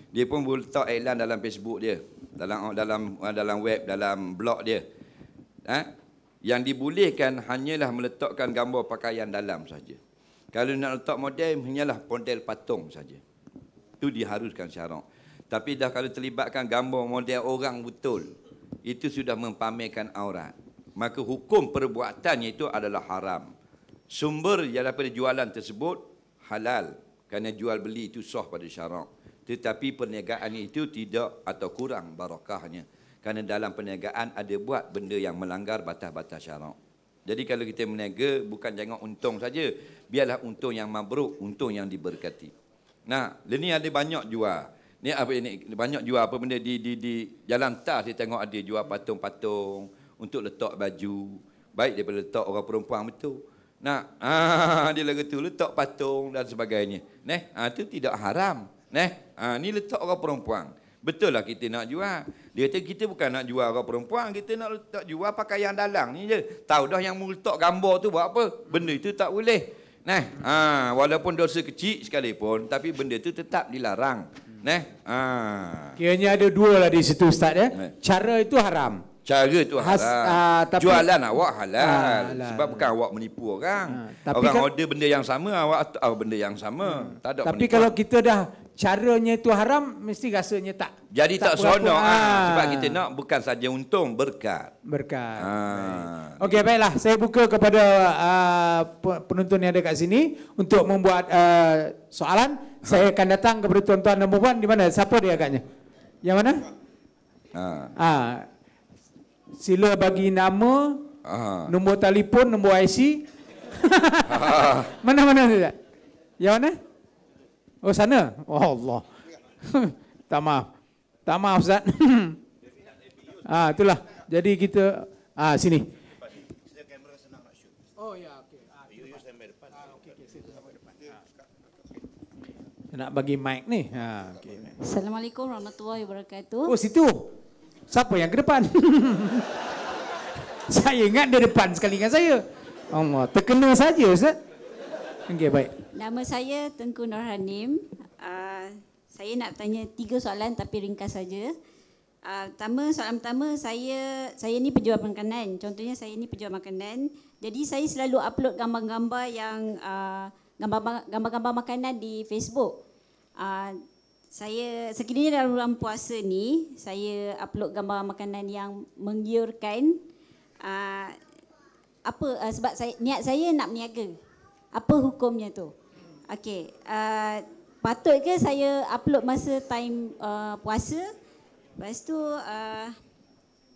S3: Dia pun tak iklan dalam Facebook dia. Dalam dalam dalam web, dalam blog dia. Ha? Yang dibolehkan hanyalah meletakkan gambar pakaian dalam saja. Kalau nak letak model, hanyalah model patung saja. Itu diharuskan syarat. Tapi dah kalau terlibatkan gambar model orang betul, itu sudah mempamerkan aurat. Maka hukum perbuatannya itu adalah haram sumber yang daripada jualan tersebut halal kerana jual beli itu sah pada syarak tetapi perniagaan itu tidak atau kurang barakahnya kerana dalam perniagaan ada buat benda yang melanggar batas-batas syarak jadi kalau kita meniaga bukan jangan untung saja biarlah untung yang mabruk untung yang diberkati nah ini ada banyak jual Ini apa ini banyak jual apa benda di di di jalan tas dia tengok ada jual patung-patung untuk letak baju baik daripada letak orang perempuan betul Nah, ah dia tu letak patung dan sebagainya. Neh, ah tu tidak haram. Neh, ah ni letak orang perempuan. Betul lah kita nak jual. Dia kata kita bukan nak jual orang perempuan, kita nak letak jual pakaian dalang ni je. Tahu dah yang meletak gambar tu buat apa? Benda itu tak boleh. Neh, ah walaupun dosa kecil sekalipun tapi benda itu tetap dilarang. Neh, ah. Kiranya ada
S2: dua lah di situ ustaz ya. Cara itu haram.
S3: Cara tu Has, halal. Uh, Jualan awak halal. Uh, halal. Sebab bukan awak menipu orang. Uh, tapi orang kan, order benda yang sama, awak atau benda yang sama. Uh, tak ada Tapi penipuan. kalau
S2: kita dah caranya itu haram, mesti rasanya tak.
S3: Jadi tak, tak seronok. Ha. Sebab kita nak bukan saja untung, berkat. Berkat. Ha.
S2: Okey, baiklah. Saya buka kepada uh, penonton yang ada kat sini untuk membuat uh, soalan. Ha. Saya akan datang kepada tuan-tuan dan puan Di mana? Siapa dia agaknya? Yang mana? Ha. Ha. Sila bagi nama, Aha. nombor telefon, nombor IC. Mana-mana saja. Yang mana? Oh sana? Oh Allah. tak maaf. Tak maaf Ustaz. ha, itulah. Jadi kita ha, sini. Oh ya okey. Ah, Nak bagi mic ni. Ha okey. Assalamualaikum
S5: warahmatullahi wabarakatuh. Oh
S2: situ siapa yang ke depan? saya ingat dia depan sekali dengan saya. Allah, terkena saja Ustaz. Okey, baik.
S5: Nama saya Tengku Nurhanim. Uh, saya nak tanya tiga soalan tapi ringkas saja. Uh, pertama, soalan pertama, saya saya ni penjual makanan. Contohnya saya ni penjual makanan. Jadi saya selalu upload gambar-gambar yang uh, gambar-gambar makanan di Facebook. Uh, saya sekiranya dalam bulan puasa ni saya upload gambar makanan yang menggiurkan uh, apa uh, sebab saya niat saya nak berniaga. Apa hukumnya tu? Okey, uh, patut ke saya upload masa time uh, puasa? Lepas tu uh,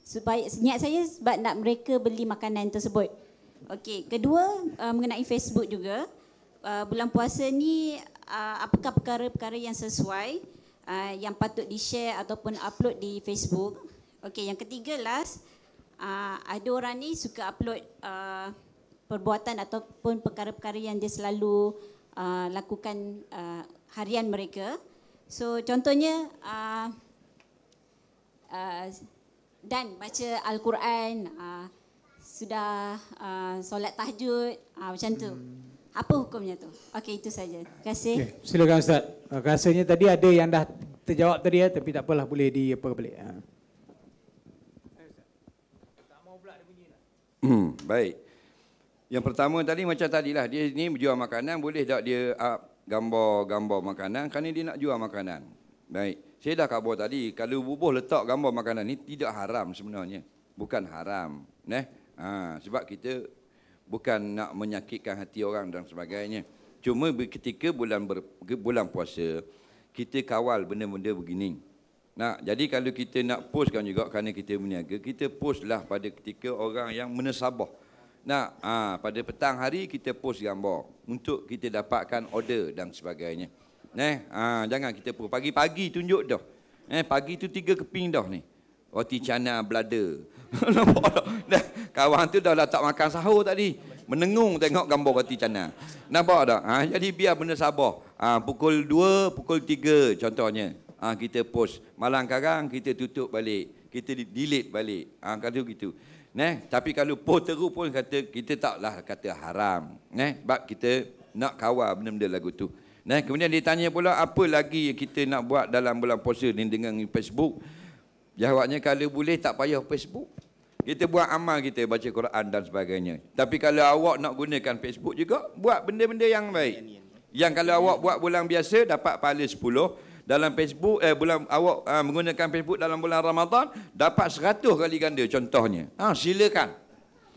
S5: supaya niat saya sebab nak mereka beli makanan tersebut. Okey, kedua uh, mengenai Facebook juga. Uh, bulan puasa ni uh, apakah perkara-perkara yang sesuai uh, yang patut di-share ataupun upload di Facebook. Okey, yang ketiga last, uh, ada orang ni suka upload uh, perbuatan ataupun perkara-perkara yang dia selalu uh, lakukan uh, harian mereka. So contohnya uh, uh, dan baca Al-Quran, uh, sudah uh, solat tahajud, uh, macam tu. Hmm. Apa hukumnya tu? Okey, itu saja. Terima kasih. Okay,
S2: silakan Ustaz. Ah, rasanya tadi ada yang dah terjawab tadi ya, tapi tak apalah boleh di apa balik. Ha.
S4: Hmm,
S3: baik. Yang pertama tadi macam tadilah dia ni jual makanan boleh tak dia up gambar-gambar makanan kerana dia nak jual makanan. Baik. Saya dah khabar tadi kalau bubuh letak gambar makanan ni tidak haram sebenarnya. Bukan haram, neh. Ha, sebab kita bukan nak menyakitkan hati orang dan sebagainya. Cuma ketika bulan ber, bulan puasa, kita kawal benda-benda begini. Nah, jadi kalau kita nak postkan juga kerana kita berniaga, kita postlah pada ketika orang yang menesabah. Nah, ha, pada petang hari kita post gambar untuk kita dapatkan order dan sebagainya. Neh, ha, jangan kita pagi-pagi tunjuk dah. Eh, pagi tu tiga keping dah ni roti cana belada. Nampak Kawan tu dah tak makan sahur tadi. Menengung tengok gambar roti cana. Nampak tak? Ha, jadi biar benda sabar. Ha, pukul 2, pukul 3 contohnya. Ha, kita post. Malang karang kita tutup balik. Kita delete balik. Ha, kata gitu. Neh, tapi kalau post teru pun kata kita taklah kata haram. Neh, sebab kita nak kawal benda-benda lagu tu. Neh, kemudian ditanya pula apa lagi yang kita nak buat dalam bulan puasa ni dengan Facebook. Jawabnya kalau boleh tak payah Facebook. Kita buat amal kita baca Quran dan sebagainya. Tapi kalau awak nak gunakan Facebook juga, buat benda-benda yang baik. Yang kalau awak buat bulan biasa dapat pahala 10 dalam Facebook eh bulan awak ha, menggunakan Facebook dalam bulan Ramadan dapat 100 kali ganda contohnya. Ha silakan.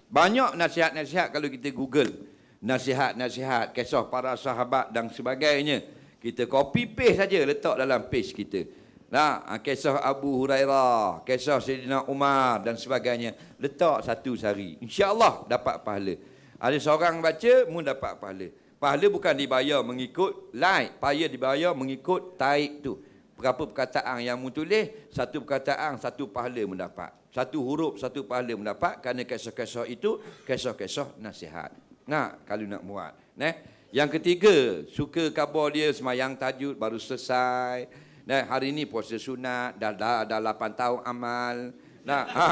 S3: Banyak nasihat-nasihat kalau kita Google nasihat-nasihat kisah para sahabat dan sebagainya. Kita copy paste saja letak dalam page kita. Nah, ah, kisah Abu Hurairah, kisah Sayyidina Umar dan sebagainya. Letak satu insya Allah dapat pahala. Ada seorang baca, mu dapat pahala. Pahala bukan dibayar mengikut like. Pahala dibayar mengikut taik tu. Berapa perkataan yang mu tulis, satu perkataan, satu pahala mendapat. Satu huruf, satu pahala mendapat. Kerana kisah-kisah itu, kisah-kisah nasihat. Nah, kalau nak muat, Nah, yang ketiga, suka kabar dia semayang tajud, baru Selesai. Nah, hari ini puasa sunat, dah, dah, dah 8 tahun amal. Nah, ha.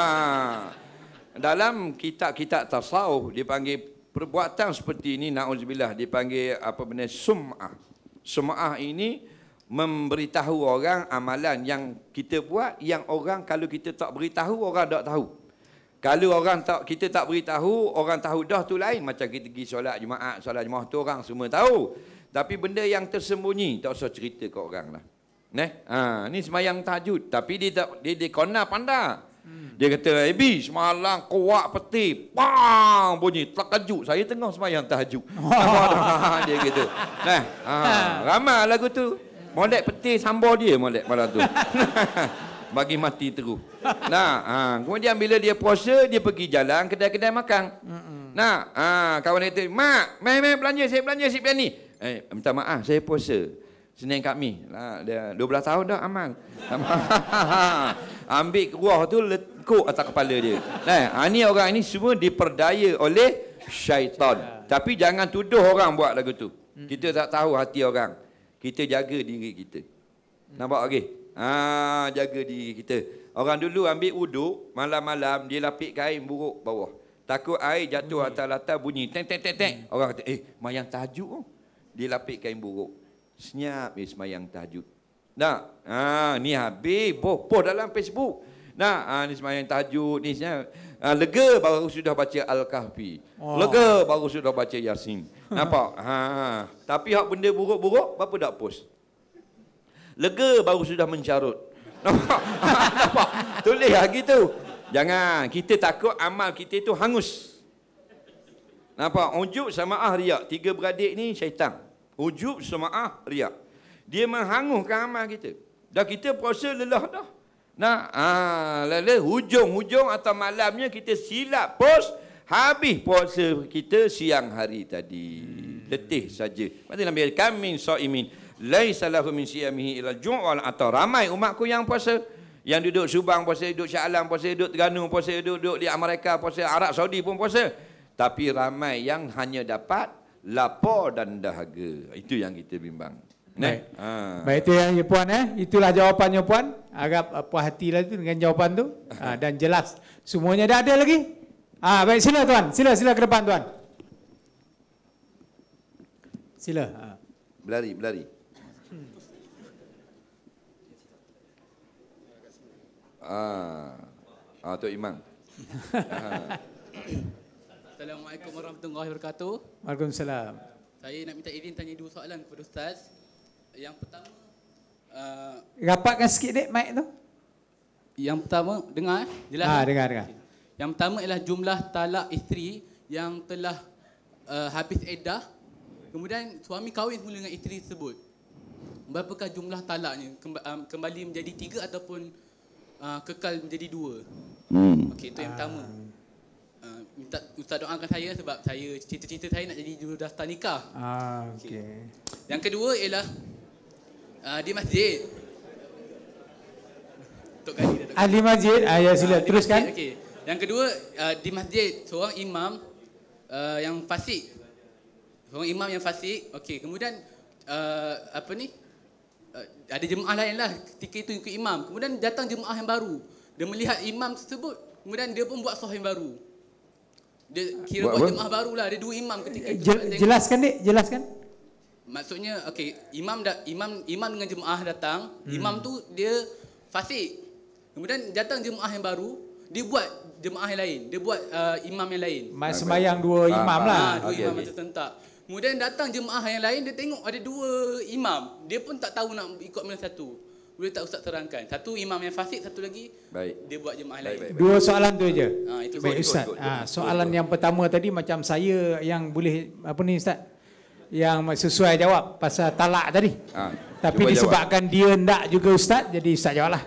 S3: Dalam kitab-kitab tasawuf dipanggil perbuatan seperti ini naudzubillah dipanggil apa benda sum'ah. Sum'ah ini memberitahu orang amalan yang kita buat yang orang kalau kita tak beritahu orang tak tahu. Kalau orang tak kita tak beritahu, orang tahu dah tu lain macam kita pergi solat Jumaat, solat Jumaat tu orang semua tahu. Tapi benda yang tersembunyi tak usah cerita ke orang lah. Neh, ha, ni semayang tahajud. Tapi dia tak, dia, dia kena pandang. Hmm. Dia kata, Ebi, eh, semalam kuat peti. Pang, bunyi. Terkejut. Saya tengah semayang tahajud. dia kata. Neh, ha, ha, ramai lagu tu. Molek peti sambal dia molek malam tu. Bagi mati terus. Nah, ha, kemudian bila dia puasa, dia pergi jalan kedai-kedai makan. Nah, ha, kawan dia kata, Mak, main-main belanja, saya belanja, saya belanja. Eh, minta maaf, saya puasa. Senin kami. Nah, dia 12 tahun dah aman. Ambil ruah tu lekuk atas kepala dia. Nah, ini ha, orang ini semua diperdaya oleh syaitan. Ya. Tapi jangan tuduh orang buat lagu tu. Kita tak tahu hati orang. Kita jaga diri kita. Nampak okey? Ha, jaga diri kita. Orang dulu ambil uduk, malam-malam dia lapik kain buruk bawah. Takut air jatuh atas latar bunyi. Teng, teng, teng, teng. Orang kata, eh, mayang tajuk. Dia lapik kain buruk. Senyap ni eh, semayang tahajud. Nak? Ha, ni habis. Boh, boh dalam Facebook. Nak? Ha, ni semayang tahajud. Ni senyap. Ha, lega baru sudah baca Al-Kahfi. Wow. Lega baru sudah baca Yasin. Nampak? Ha, ha. Tapi hak benda buruk-buruk, apa tak post? Lega baru sudah mencarut. Nampak? Nampak? Tulis lagi tu. Jangan. Kita takut amal kita tu hangus. Nampak? Ujub sama Ahriak. Tiga beradik ni syaitan. Ujub sema'ah riak. Dia menghanguhkan amal kita. Dah kita puasa lelah dah. Nah, ha, lalu hujung-hujung atau malamnya kita silap pos, habis puasa kita siang hari tadi. Hmm. Letih saja. Maksudnya Nabi kata, kami so'imin. Laisalahu min siyamihi ila ju'wal atau ramai umatku yang puasa. Yang duduk Subang puasa, duduk Shah Alam puasa, duduk Terganu puasa, duduk, duduk di Amerika puasa, Arab Saudi pun puasa. Tapi ramai yang hanya dapat lapar dan dahaga. Itu yang kita bimbang. Nah, Ha. Baik
S2: itu yang ya, puan eh. Itulah jawapannya puan. Agak uh, eh, puas hatilah itu dengan jawapan tu. Ha, dan jelas semuanya dah ada lagi. Ha, baik sila tuan. Sila sila ke depan tuan.
S3: Sila. Ha. Berlari, berlari. Ah. Ah, Tok Imam. Ah.
S4: Assalamualaikum warahmatullahi wabarakatuh.
S3: Waalaikumsalam.
S4: Saya nak minta izin tanya dua soalan kepada ustaz. Yang pertama uh, rapatkan sikit dek mic tu. Yang pertama dengar eh? jelas. Ha, dengar dengar. Yang pertama ialah jumlah talak isteri yang telah uh, habis iddah kemudian suami kahwin semula dengan isteri tersebut. Berapakah jumlah talaknya? Um, kembali menjadi tiga ataupun uh, kekal menjadi dua? Hmm. Okey, itu yang pertama. Uh minta ustaz doakan saya sebab saya cerita-cerita saya nak jadi juru daftar nikah. Ah, okey. Okay. Yang kedua ialah uh, di masjid.
S2: Tok Gadi dah. Ahli masjid. Ah, ya sila uh, teruskan.
S4: okay. Yang kedua uh, di masjid seorang imam uh, yang fasik. Seorang imam yang fasik. Okey, kemudian uh, apa ni? Uh, ada jemaah lain lah ketika itu ikut imam. Kemudian datang jemaah yang baru. Dia melihat imam tersebut. Kemudian dia pun buat sahih baru. Dia ah. kira buat, jemaah baru lah. Ada dua imam ketika itu. Eh, jel, jelaskan dek, jelaskan. Maksudnya, okay, imam dah, imam imam dengan jemaah datang. Hmm. Imam tu dia fasik. Kemudian datang jemaah yang baru, dia buat jemaah yang lain. Dia buat uh, imam yang lain. Mas sembahyang dua ah, imam lah. ah, lah. dua ah, okay, imam okay. macam Kemudian datang jemaah yang lain, dia tengok ada dua imam. Dia pun tak tahu nak ikut mana satu boleh tak ustaz terangkan? Satu imam yang fasik, satu lagi baik. dia buat jemaah lain. Baik, baik.
S2: Dua soalan tu aja.
S4: Ha, itu baik ustaz.
S2: Ikut, Ha, soalan ikut. yang pertama tadi macam saya yang boleh apa ni ustaz? Yang sesuai jawab pasal talak tadi. Ha, Tapi disebabkan jawab. dia ndak juga ustaz, jadi ustaz jawablah.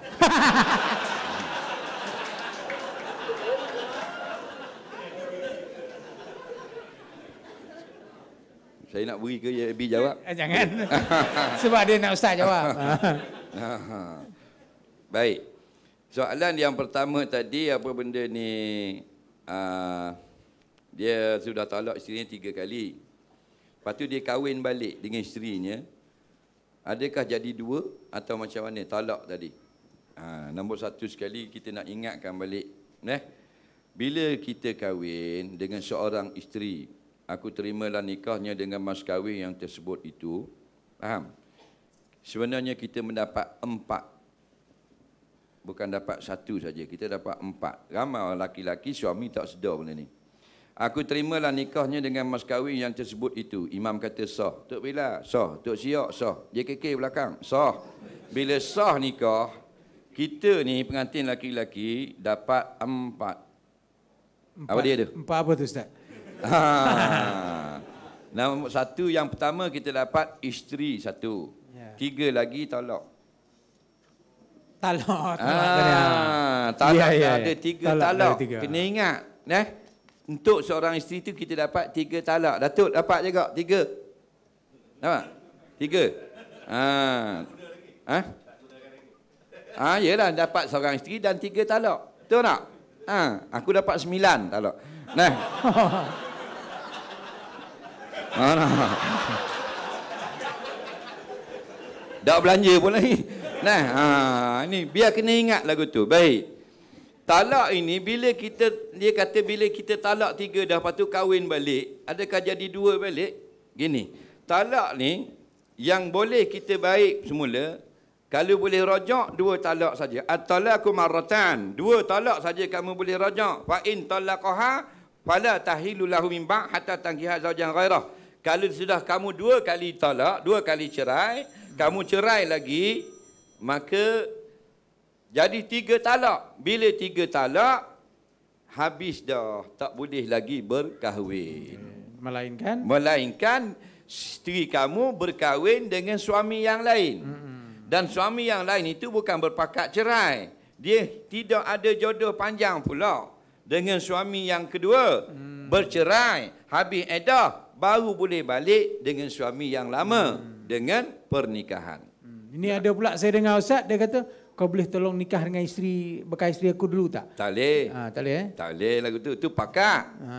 S3: saya nak beri ke YB jawab? Eh, jangan. Sebab dia nak ustaz jawab. Baik. Soalan yang pertama tadi apa benda ni uh, dia sudah talak isteri tiga kali. Lepas tu dia kahwin balik dengan isterinya. Adakah jadi dua atau macam mana talak tadi? Ha, nombor satu sekali kita nak ingatkan balik. Eh? Bila kita kahwin dengan seorang isteri, aku terimalah nikahnya dengan mas kahwin yang tersebut itu. Faham? Sebenarnya kita mendapat empat. Bukan dapat satu saja, kita dapat empat. Ramai orang laki-laki, suami tak sedar benda ni. Aku terimalah nikahnya dengan mas kahwin yang tersebut itu. Imam kata sah. Tok Bila, sah. Tok Siok, sah. JKK belakang, sah. Bila sah nikah, kita ni pengantin laki-laki dapat empat.
S2: empat. Apa dia tu? Empat apa tu Ustaz?
S3: Ha. Nah, satu yang pertama kita dapat isteri satu. Tiga lagi talak. Talak. talak ah, talak ya, ya, ada ya. tiga talak. talak. Ada tiga. Kena ingat. Eh? Untuk seorang isteri tu kita dapat tiga talak. Datuk dapat juga tiga. Nampak? Tiga. Ah. Ha? Ah, yelah dapat seorang isteri dan tiga talak. Betul tak? Ha, aku dapat sembilan talak. Nah. Ha. Dah belanja pun lagi. Nah, ha, ini biar kena ingat lagu tu. Baik. Talak ini bila kita dia kata bila kita talak tiga dah patu kahwin balik, adakah jadi dua balik? Gini. Talak ni yang boleh kita baik semula kalau boleh rajak dua talak saja. At-talaku maratan. Dua talak saja kamu boleh rajak. Fa in talaqaha fala tahilu lahu min ba'd hatta tankiha zawjan ghairah. Kalau sudah kamu dua kali talak, dua kali cerai, kamu cerai lagi, maka jadi tiga talak. Bila tiga talak, habis dah. Tak boleh lagi berkahwin. Hmm. Melainkan? Melainkan, isteri kamu berkahwin dengan suami yang lain. Hmm. Dan suami yang lain itu bukan berpakat cerai. Dia tidak ada jodoh panjang pula. Dengan suami yang kedua, hmm. bercerai, habis edah, baru boleh balik dengan suami yang lama. Dengan pernikahan.
S2: Hmm, ini ya. ada pula saya dengar Ustaz, dia kata, kau boleh tolong nikah dengan isteri, bekas isteri aku dulu tak?
S3: Tak boleh. Ha, tak boleh eh? Tak boleh lagu tu. Tu pakar. Ha.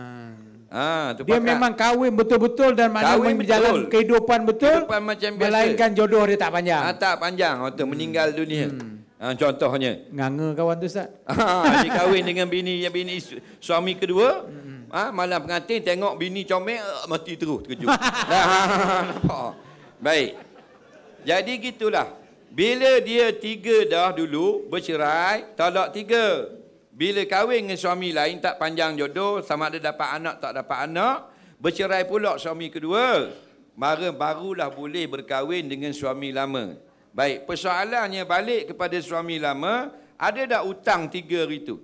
S3: Ha, tu dia pakar. memang kahwin betul-betul dan mana kahwin menjalan betul. kehidupan betul. Kehidupan macam biasa. Melainkan jodoh dia tak panjang. Ha, tak panjang. Waktu oh, hmm. meninggal dunia. Hmm. Ha, contohnya. Nganga kawan tu Ustaz. Ha, dia kahwin dengan bini, yang bini isu, suami kedua. Hmm. Ha, malam pengantin tengok bini comel, eh, mati terus terkejut. ha, ha, ha, ha, ha. Baik. Jadi gitulah. Bila dia tiga dah dulu bercerai, tolak tiga. Bila kahwin dengan suami lain tak panjang jodoh, sama ada dapat anak tak dapat anak, bercerai pula suami kedua. Mara barulah boleh berkahwin dengan suami lama. Baik, persoalannya balik kepada suami lama, ada dah hutang tiga hari itu?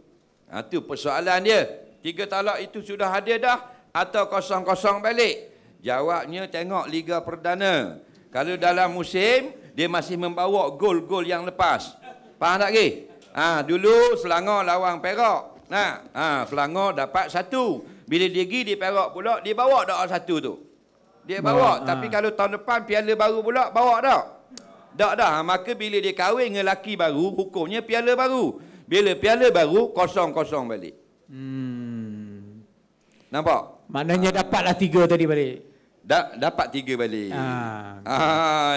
S3: Ha, itu persoalan dia. Tiga talak itu sudah ada dah atau kosong-kosong balik? Jawabnya tengok Liga Perdana. Kalau dalam musim dia masih membawa gol-gol yang lepas. Faham tak ke? Ha, dulu Selangor lawan Perak. Nah, ha, ha, Selangor dapat satu. Bila dia pergi di Perak pula, dia bawa dak satu tu. Dia bawa, bawa ha. tapi kalau tahun depan piala baru pula, bawa dak? Dak dah. Ha, maka bila dia kahwin dengan lelaki baru, hukumnya piala baru. Bila piala baru, kosong-kosong balik. Hmm. Nampak? Maknanya ha. dapatlah
S2: tiga tadi balik
S3: da, dapat tiga balik. Ah,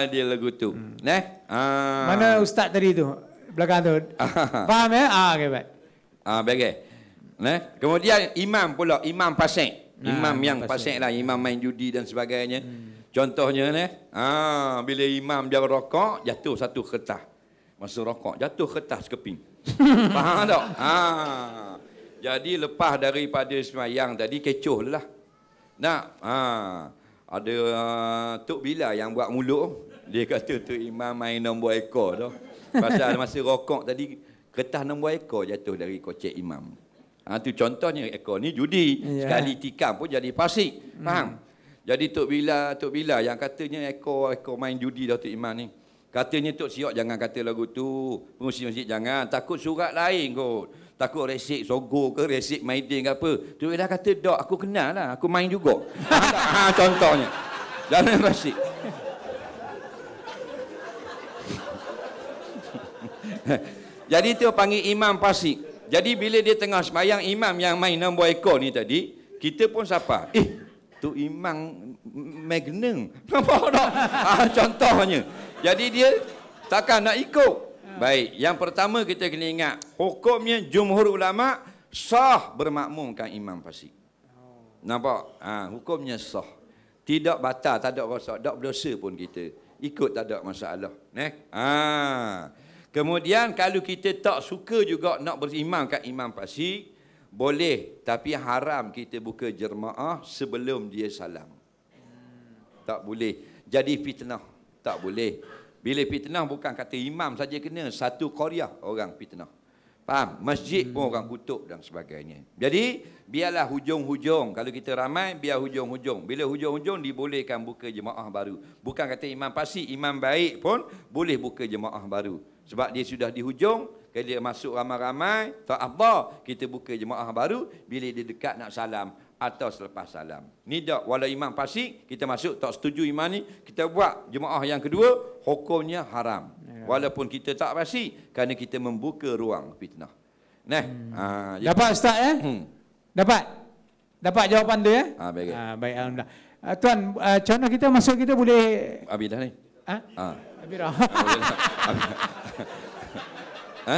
S3: ah dia lagu tu. Hmm. Neh? Ah. Mana
S2: ustaz tadi tu? Belakang tu.
S3: Ah. Faham ya? Ah, okay, baik. Ah, baik. Neh? Kemudian imam pula, imam pasien. Nah, imam yang pasien lah, imam main judi dan sebagainya. Hmm. Contohnya neh, ah bila imam dia rokok, jatuh satu kertas. Masa rokok, jatuh kertas keping. Faham tak? Ah. Jadi lepas daripada semayang tadi, kecoh lah. Nak? Ah ada uh, Tok Bila yang buat mulut dia kata tu imam main nombor ekor tu pasal masa rokok tadi ketah nombor ekor jatuh dari kocek imam ha, tu contohnya ekor ni judi yeah. sekali tikam pun jadi pasik hmm. faham jadi Tok Bila Tok Bila yang katanya ekor ekor main judi Datuk Imam ni katanya Tok Siok jangan kata lagu tu pengusir masjid jangan takut surat lain kot takut resik sogo ke resik maiden ke apa tu dia kata dok aku kenal lah aku main juga ha, contohnya jangan resik jadi tu panggil imam pasik jadi bila dia tengah semayang imam yang main nombor ekor ni tadi kita pun siapa eh tu imam magnum nampak tak ha, contohnya jadi dia takkan nak ikut Baik, yang pertama kita kena ingat hukumnya jumhur ulama sah bermakmumkan imam fasik. Oh. Nampak? Ha, hukumnya sah. Tidak batal, tak ada rosak, tak berdosa pun kita. Ikut tak ada masalah. Ne, Ha. Kemudian kalau kita tak suka juga nak berimamkan imam fasik, boleh tapi haram kita buka jemaah sebelum dia salam. Hmm. Tak boleh. Jadi fitnah. Tak boleh. Bila fitnah bukan kata imam saja kena, satu korea orang fitnah. Faham? Masjid pun hmm. orang kutuk dan sebagainya. Jadi, biarlah hujung-hujung. Kalau kita ramai, biar hujung-hujung. Bila hujung-hujung, dibolehkan buka jemaah baru. Bukan kata imam pasti, imam baik pun boleh buka jemaah baru. Sebab dia sudah di hujung, kalau dia masuk ramai-ramai, tak apa, kita buka jemaah baru, bila dia dekat nak salam, atau selepas salam. Ni dak walau imam fasik, kita masuk tak setuju imam ni, kita buat jemaah yang kedua, hukumnya haram. Ya. Walaupun kita tak fasik kerana kita membuka ruang fitnah. Neh. Hmm. Ha,
S2: dapat ustaz ya? Hmm. Dapat. Dapat jawapan dia
S3: ya? Ha, baik. Ha, baik alhamdulillah.
S2: Uh, tuan, uh, kita masuk kita boleh
S3: Habis dah ni. Ha? Ha. Habis dah. Ha?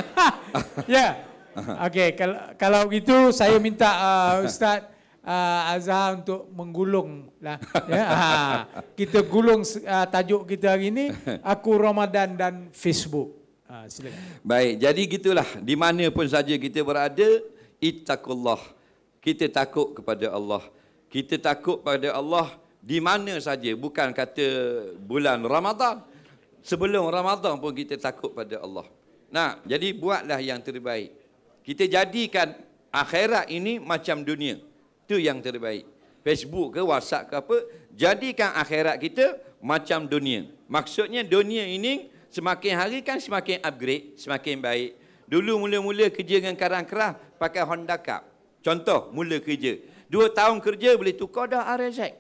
S3: Ya. Ha. Okey, kalau
S2: kalau gitu saya minta uh, ustaz uh, Azhar untuk menggulung lah. ya, uh, kita gulung uh, tajuk kita hari ini aku Ramadan dan Facebook. Uh, silakan.
S3: Baik, jadi gitulah di mana pun saja kita berada ittaqullah. Kita takut kepada Allah. Kita takut kepada Allah di mana saja bukan kata bulan Ramadan. Sebelum Ramadan pun kita takut pada Allah. Nah, jadi buatlah yang terbaik. Kita jadikan akhirat ini macam dunia. Itu yang terbaik. Facebook ke WhatsApp ke apa, jadikan akhirat kita macam dunia. Maksudnya dunia ini semakin hari kan semakin upgrade, semakin baik. Dulu mula-mula kerja dengan karang kerah pakai Honda Cup. Contoh, mula kerja. Dua tahun kerja boleh tukar dah RZ.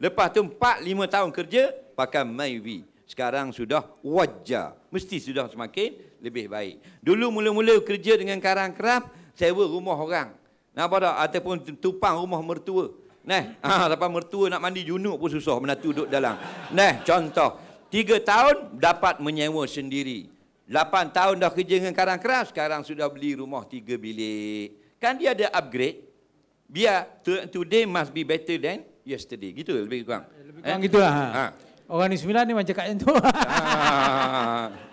S3: Lepas tu empat, lima tahun kerja pakai Myvi. Sekarang sudah wajar. Mesti sudah semakin lebih baik. Dulu mula-mula kerja dengan karang kerah, sewa rumah orang. Nampak tak? Ataupun tumpang rumah mertua. Nah, ha, lepas mertua nak mandi junuk pun susah menantu duduk dalam. Nah, contoh. Tiga tahun dapat menyewa sendiri. Lapan tahun dah kerja dengan karang keras. Sekarang sudah beli rumah tiga bilik. Kan dia ada upgrade. Biar today must be better than yesterday. Gitu lebih kurang. Lebih kurang eh? gitu lah. Eh? Ha. ha.
S2: Orang ni sembilan ni macam kat yang tu.
S3: Ha.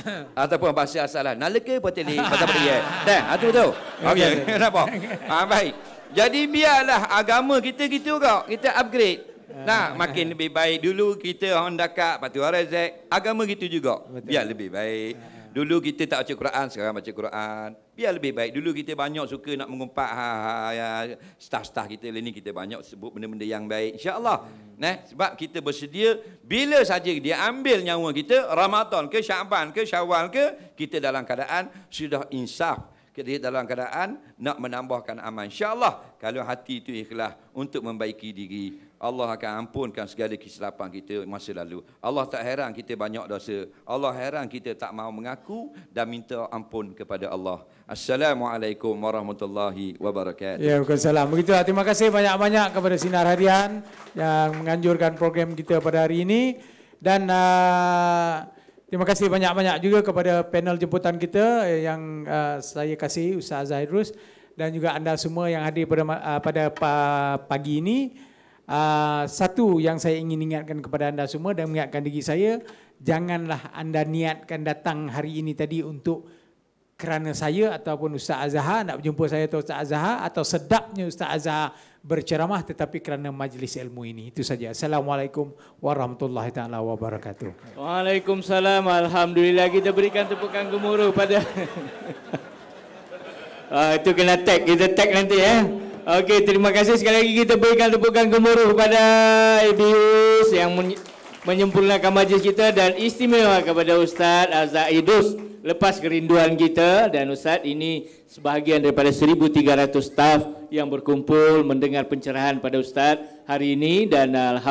S3: ataupun bahasa asalah nalaka patili patah patili eh dah itu ah, tu okey kenapa ha ah, baik jadi biarlah agama kita gitu juga kita upgrade ah. nah makin lebih baik dulu kita Honda hendak kat patu agama gitu juga Betul. biar lebih baik Dulu kita tak baca Quran, sekarang baca Quran. Biar lebih baik. Dulu kita banyak suka nak mengumpat ha, ha, ha ya, staf-staf kita ini lah kita banyak sebut benda-benda yang baik. InsyaAllah. Hmm. Nah, sebab kita bersedia bila saja dia ambil nyawa kita, Ramadan ke Syaban ke Syawal ke, kita dalam keadaan sudah insaf jadi dalam keadaan nak menambahkan aman. InsyaAllah kalau hati itu ikhlas untuk membaiki diri. Allah akan ampunkan segala kesilapan kita masa lalu. Allah tak heran kita banyak dosa. Allah heran kita tak mau mengaku dan minta ampun kepada Allah. Assalamualaikum warahmatullahi wabarakatuh. Ya,
S2: Begitu lah. Terima kasih banyak-banyak kepada Sinar Harian yang menganjurkan program kita pada hari ini. Dan... Uh, Terima kasih banyak-banyak juga kepada panel jemputan kita eh, yang uh, saya kasih Ustaz Zahirus dan juga anda semua yang hadir pada, uh, pada pagi ini. Uh, satu yang saya ingin ingatkan kepada anda semua dan mengingatkan diri saya, janganlah anda niatkan datang hari ini tadi untuk kerana saya ataupun Ustaz Azhar nak berjumpa saya atau Ustaz Azhar atau sedapnya Ustaz Azhar berceramah tetapi kerana majlis ilmu ini. Itu saja. Assalamualaikum warahmatullahi taala wabarakatuh.
S1: Waalaikumsalam. Alhamdulillah kita berikan tepukan gemuruh pada uh, itu kena tag kita tag nanti ya. Eh? Okey, terima kasih sekali lagi kita berikan tepukan gemuruh kepada Idus yang menyempurnakan majlis kita dan istimewa kepada Ustaz Azza lepas kerinduan kita dan Ustaz ini sebahagian daripada 1300 staff yang berkumpul mendengar pencerahan pada Ustaz hari ini dan alhamdulillah